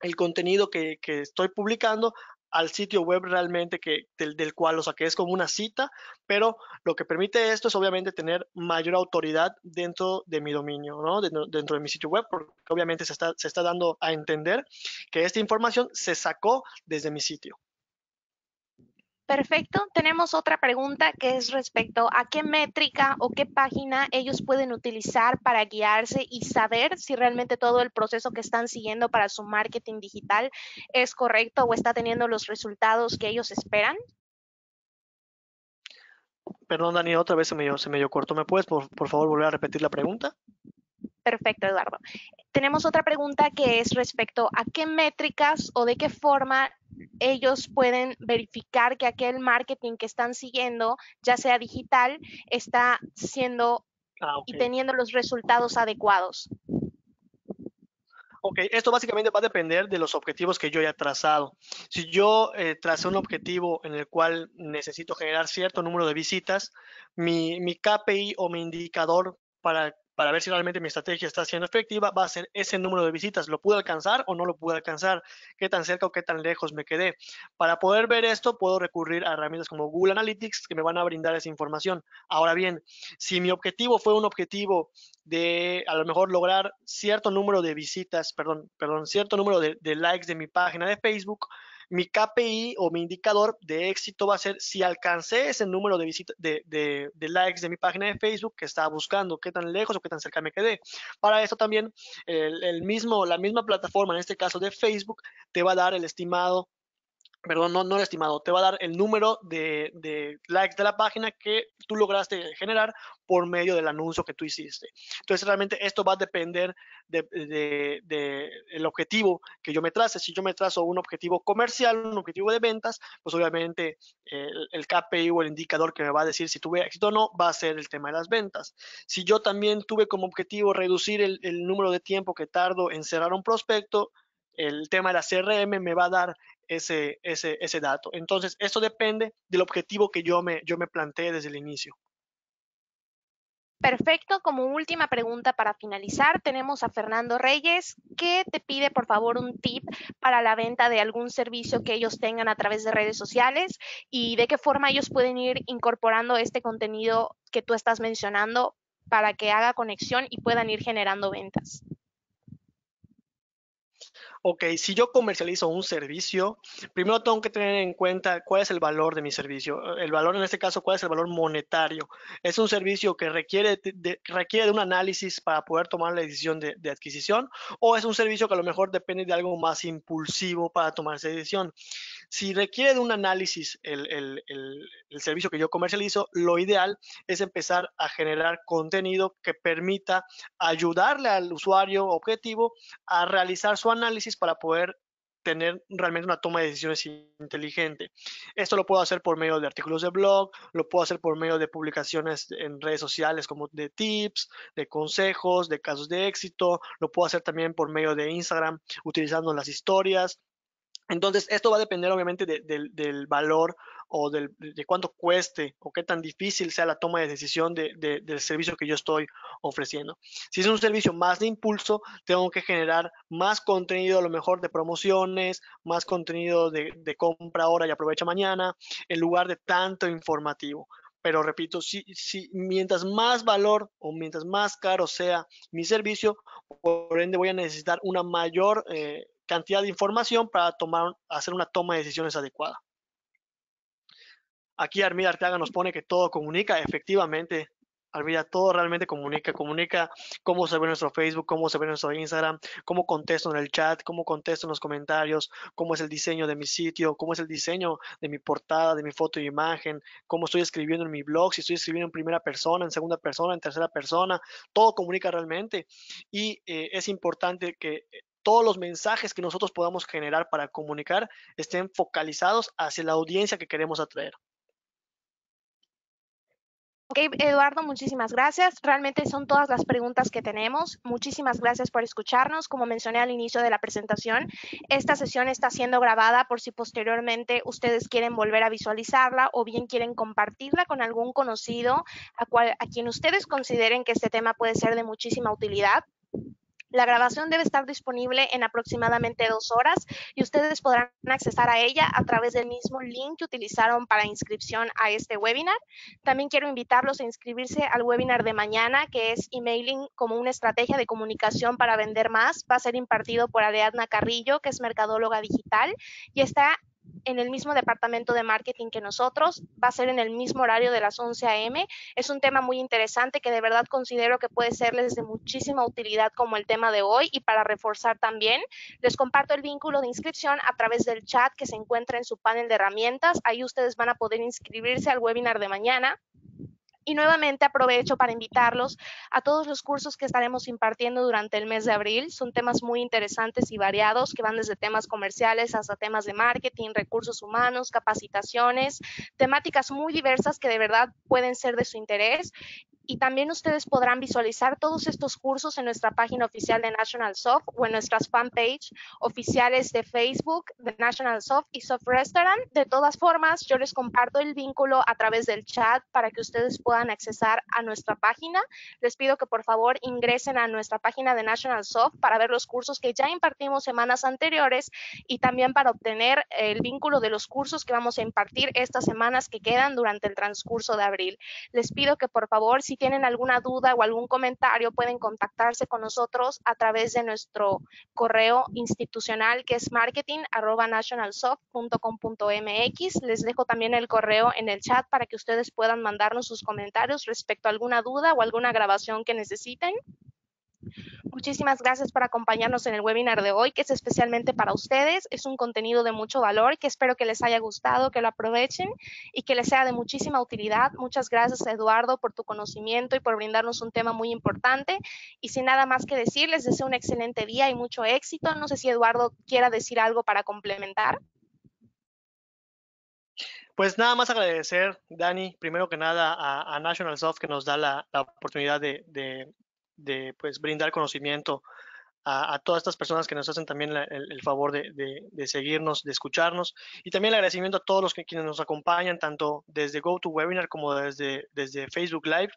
el contenido que, que, estoy publicando al sitio web realmente que, del, cual lo saqué. Es como una cita, pero lo que permite esto es obviamente tener mayor autoridad dentro de mi dominio, ¿no? dentro, de mi sitio web, porque obviamente se está, se está dando a entender que esta información se sacó desde mi sitio. Perfecto. Tenemos otra pregunta que es respecto a qué métrica o qué página ellos pueden utilizar para guiarse y saber si realmente todo el proceso que están siguiendo para su marketing digital es correcto o está teniendo los resultados que ellos esperan. Perdón, Daniel, otra vez se me dio, corto. ¿Me puedes, por favor, volver a repetir la pregunta? Perfecto, Eduardo. Tenemos otra pregunta que es respecto a qué métricas o de qué forma ellos pueden verificar que aquel marketing que están siguiendo, ya sea digital, está siendo ah, y teniendo los resultados adecuados. Ok, esto básicamente va a depender de los objetivos que yo haya trazado. Si yo eh, un objetivo en el cual necesito generar cierto número de visitas, mi, mi KPI o mi indicador para para ver si realmente mi estrategia está siendo efectiva, va a ser ese número de visitas. ¿Lo pude alcanzar o no lo pude alcanzar? ¿Qué tan cerca o qué tan lejos me quedé? Para poder ver esto, puedo recurrir a herramientas como Google Analytics que me van a brindar esa información. Ahora bien, si mi objetivo fue un objetivo de a lo mejor lograr cierto número de visitas, perdón, perdón, cierto número de, de likes de mi página de Facebook, mi KPI o mi indicador de éxito va a ser si alcancé ese número de, visita, de, likes de mi página de Facebook que estaba buscando, qué tan lejos o qué tan cerca me quedé. Para eso también el, mismo, la misma plataforma, en este caso de Facebook, te va a dar el estimado perdón, no, no el estimado, te va a dar el número de, likes de la página que tú lograste generar por medio del anuncio que tú hiciste. Entonces, realmente esto va a depender del de, objetivo que yo me trace. Si yo me trazo un objetivo comercial, un objetivo de ventas, pues obviamente el KPI o el indicador que me va a decir si tuve éxito o no va a ser el tema de las ventas. Si yo también tuve como objetivo reducir el, el número de tiempo que tardo en cerrar un prospecto, el tema de la CRM me va a dar ese, dato. Entonces, esto depende del objetivo que yo me, yo me planteé desde el inicio. Perfecto. Como última pregunta para finalizar, tenemos a Fernando Reyes, que te pide, por favor, un tip para la venta de algún servicio que ellos tengan a través de redes sociales y de qué forma ellos pueden ir incorporando este contenido que tú estás mencionando para que haga conexión y puedan ir generando ventas ok, si yo comercializo un servicio, primero tengo que tener en cuenta cuál es el valor de mi servicio. El valor en este caso, cuál es el valor monetario. Es un servicio que requiere de, requiere un análisis para poder tomar la decisión de, de adquisición o es un servicio que a lo mejor depende de algo más impulsivo para tomar esa decisión. Si requiere de un análisis el, servicio que yo comercializo, lo ideal es empezar a generar contenido que permita ayudarle al usuario objetivo a realizar su análisis para poder tener realmente una toma de decisiones inteligente. Esto lo puedo hacer por medio de artículos de blog, lo puedo hacer por medio de publicaciones en redes sociales como de tips, de consejos, de casos de éxito, lo puedo hacer también por medio de Instagram utilizando las historias, entonces, esto va a depender obviamente del valor o de cuánto cueste o qué tan difícil sea la toma de decisión del servicio que yo estoy ofreciendo. Si es un servicio más de impulso, tengo que generar más contenido a lo mejor de promociones, más contenido de, compra ahora y aprovecha mañana, en lugar de tanto informativo. Pero repito, si, mientras más valor o mientras más caro sea mi servicio, por ende voy a necesitar una mayor... Eh, cantidad de información para tomar, hacer una toma de decisiones adecuada. Aquí Armida Arteaga nos pone que todo comunica, efectivamente, Armida, todo realmente comunica, comunica cómo se ve nuestro Facebook, cómo se ve nuestro Instagram, cómo contesto en el chat, cómo contesto en los comentarios, cómo es el diseño de mi sitio, cómo es el diseño de mi portada, de mi foto y imagen, cómo estoy escribiendo en mi blog, si estoy escribiendo en primera persona, en segunda persona, en tercera persona, todo comunica realmente. Y eh, es importante que eh, todos los mensajes que nosotros podamos generar para comunicar estén focalizados hacia la audiencia que queremos atraer. Eduardo, muchísimas gracias. Realmente son todas las preguntas que tenemos. Muchísimas gracias por escucharnos. Como mencioné al inicio de la presentación, esta sesión está siendo grabada por si posteriormente ustedes quieren volver a visualizarla o bien quieren compartirla con algún conocido a, a quien ustedes consideren que este tema puede ser de muchísima utilidad. La grabación debe estar disponible en aproximadamente dos horas y ustedes podrán accesar a ella a través del mismo link que utilizaron para inscripción a este webinar. También quiero invitarlos a inscribirse al webinar de mañana, que es emailing como una estrategia de comunicación para vender más. Va a ser impartido por Ariadna Carrillo, que es mercadóloga digital y está en el mismo departamento de marketing que nosotros, va a ser en el mismo horario de las 11 a.m. Es un tema muy interesante que de verdad considero que puede serles de muchísima utilidad como el tema de hoy y para reforzar también, les comparto el vínculo de inscripción a través del chat que se encuentra en su panel de herramientas. Ahí ustedes van a poder inscribirse al webinar de mañana y nuevamente aprovecho para invitarlos a todos los cursos que estaremos impartiendo durante el mes de abril. Son temas muy interesantes y variados que van desde temas comerciales hasta temas de marketing, recursos humanos, capacitaciones, temáticas muy diversas que de verdad pueden ser de su interés y también ustedes podrán visualizar todos estos cursos en nuestra página oficial de National Soft o en nuestras fanpage oficiales de Facebook de National Soft y Soft Restaurant. De todas formas, yo les comparto el vínculo a través del chat para que ustedes puedan accesar a nuestra página. Les pido que por favor ingresen a nuestra página de National Soft para ver los cursos que ya impartimos semanas anteriores y también para obtener el vínculo de los cursos que vamos a impartir estas semanas que quedan durante el transcurso de abril. Les pido que por favor, si tienen alguna duda o algún comentario, pueden contactarse con nosotros a través de nuestro correo institucional que es marketing.nationalsoft.com.mx. Les dejo también el correo en el chat para que ustedes puedan mandarnos sus comentarios respecto a alguna duda o alguna grabación que necesiten. Muchísimas gracias por acompañarnos en el webinar de hoy, que es especialmente para ustedes. Es un contenido de mucho valor que espero que les haya gustado, que lo aprovechen y que les sea de muchísima utilidad. Muchas gracias, Eduardo, por tu conocimiento y por brindarnos un tema muy importante. Y sin nada más que decir, les deseo un excelente día y mucho éxito. No sé si Eduardo quiera decir algo para complementar. Pues nada más agradecer, Dani, primero que nada a, National Soft que nos da la, oportunidad de, de pues, brindar conocimiento a, todas estas personas que nos hacen también el, favor de, seguirnos, de escucharnos. Y también el agradecimiento a todos los que quienes nos acompañan, tanto desde GoToWebinar como desde, desde Facebook Live.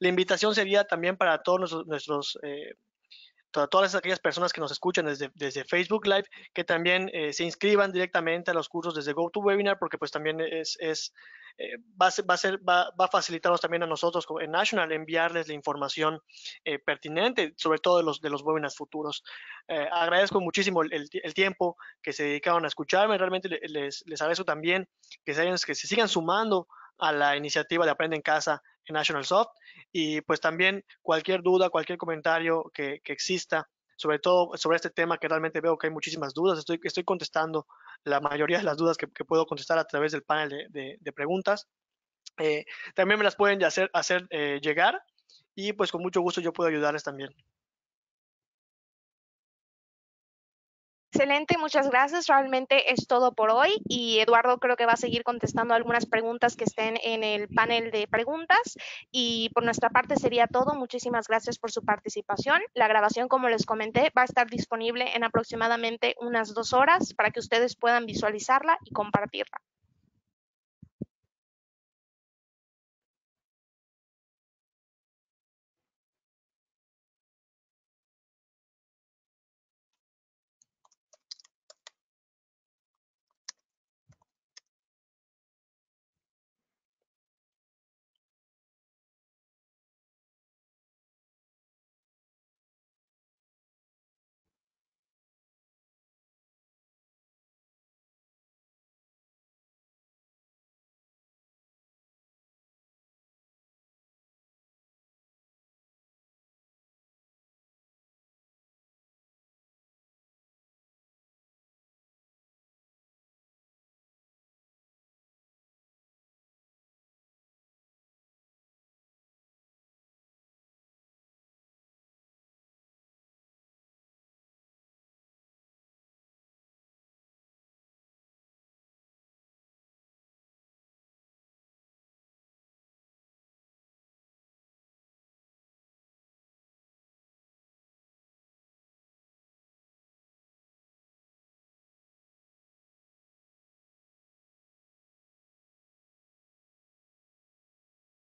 La invitación sería también para todos nuestros, eh, a todas aquellas personas que nos escuchan desde, desde Facebook Live, que también eh, se inscriban directamente a los cursos desde GoToWebinar, porque pues también es, es eh, va, a va, a facilitarnos también a nosotros en National enviarles la información eh, pertinente, sobre todo de los, de los webinars futuros. agradezco muchísimo el, el, tiempo que se dedicaron a escucharme, realmente les, les agradezco también que se, que se sigan sumando a la iniciativa de Aprende en Casa en National Soft. Y pues también cualquier duda, cualquier comentario que, exista, sobre todo sobre este tema que realmente veo que hay muchísimas dudas, estoy, estoy contestando la mayoría de las dudas que, puedo contestar a través del panel de, preguntas. Eh, también me las pueden hacer, hacer eh, llegar y pues con mucho gusto yo puedo ayudarles también. Excelente, muchas gracias. Realmente es todo por hoy y Eduardo creo que va a seguir contestando algunas preguntas que estén en el panel de preguntas y por nuestra parte sería todo. Muchísimas gracias por su participación. La grabación, como les comenté, va a estar disponible en aproximadamente unas dos horas para que ustedes puedan visualizarla y compartirla.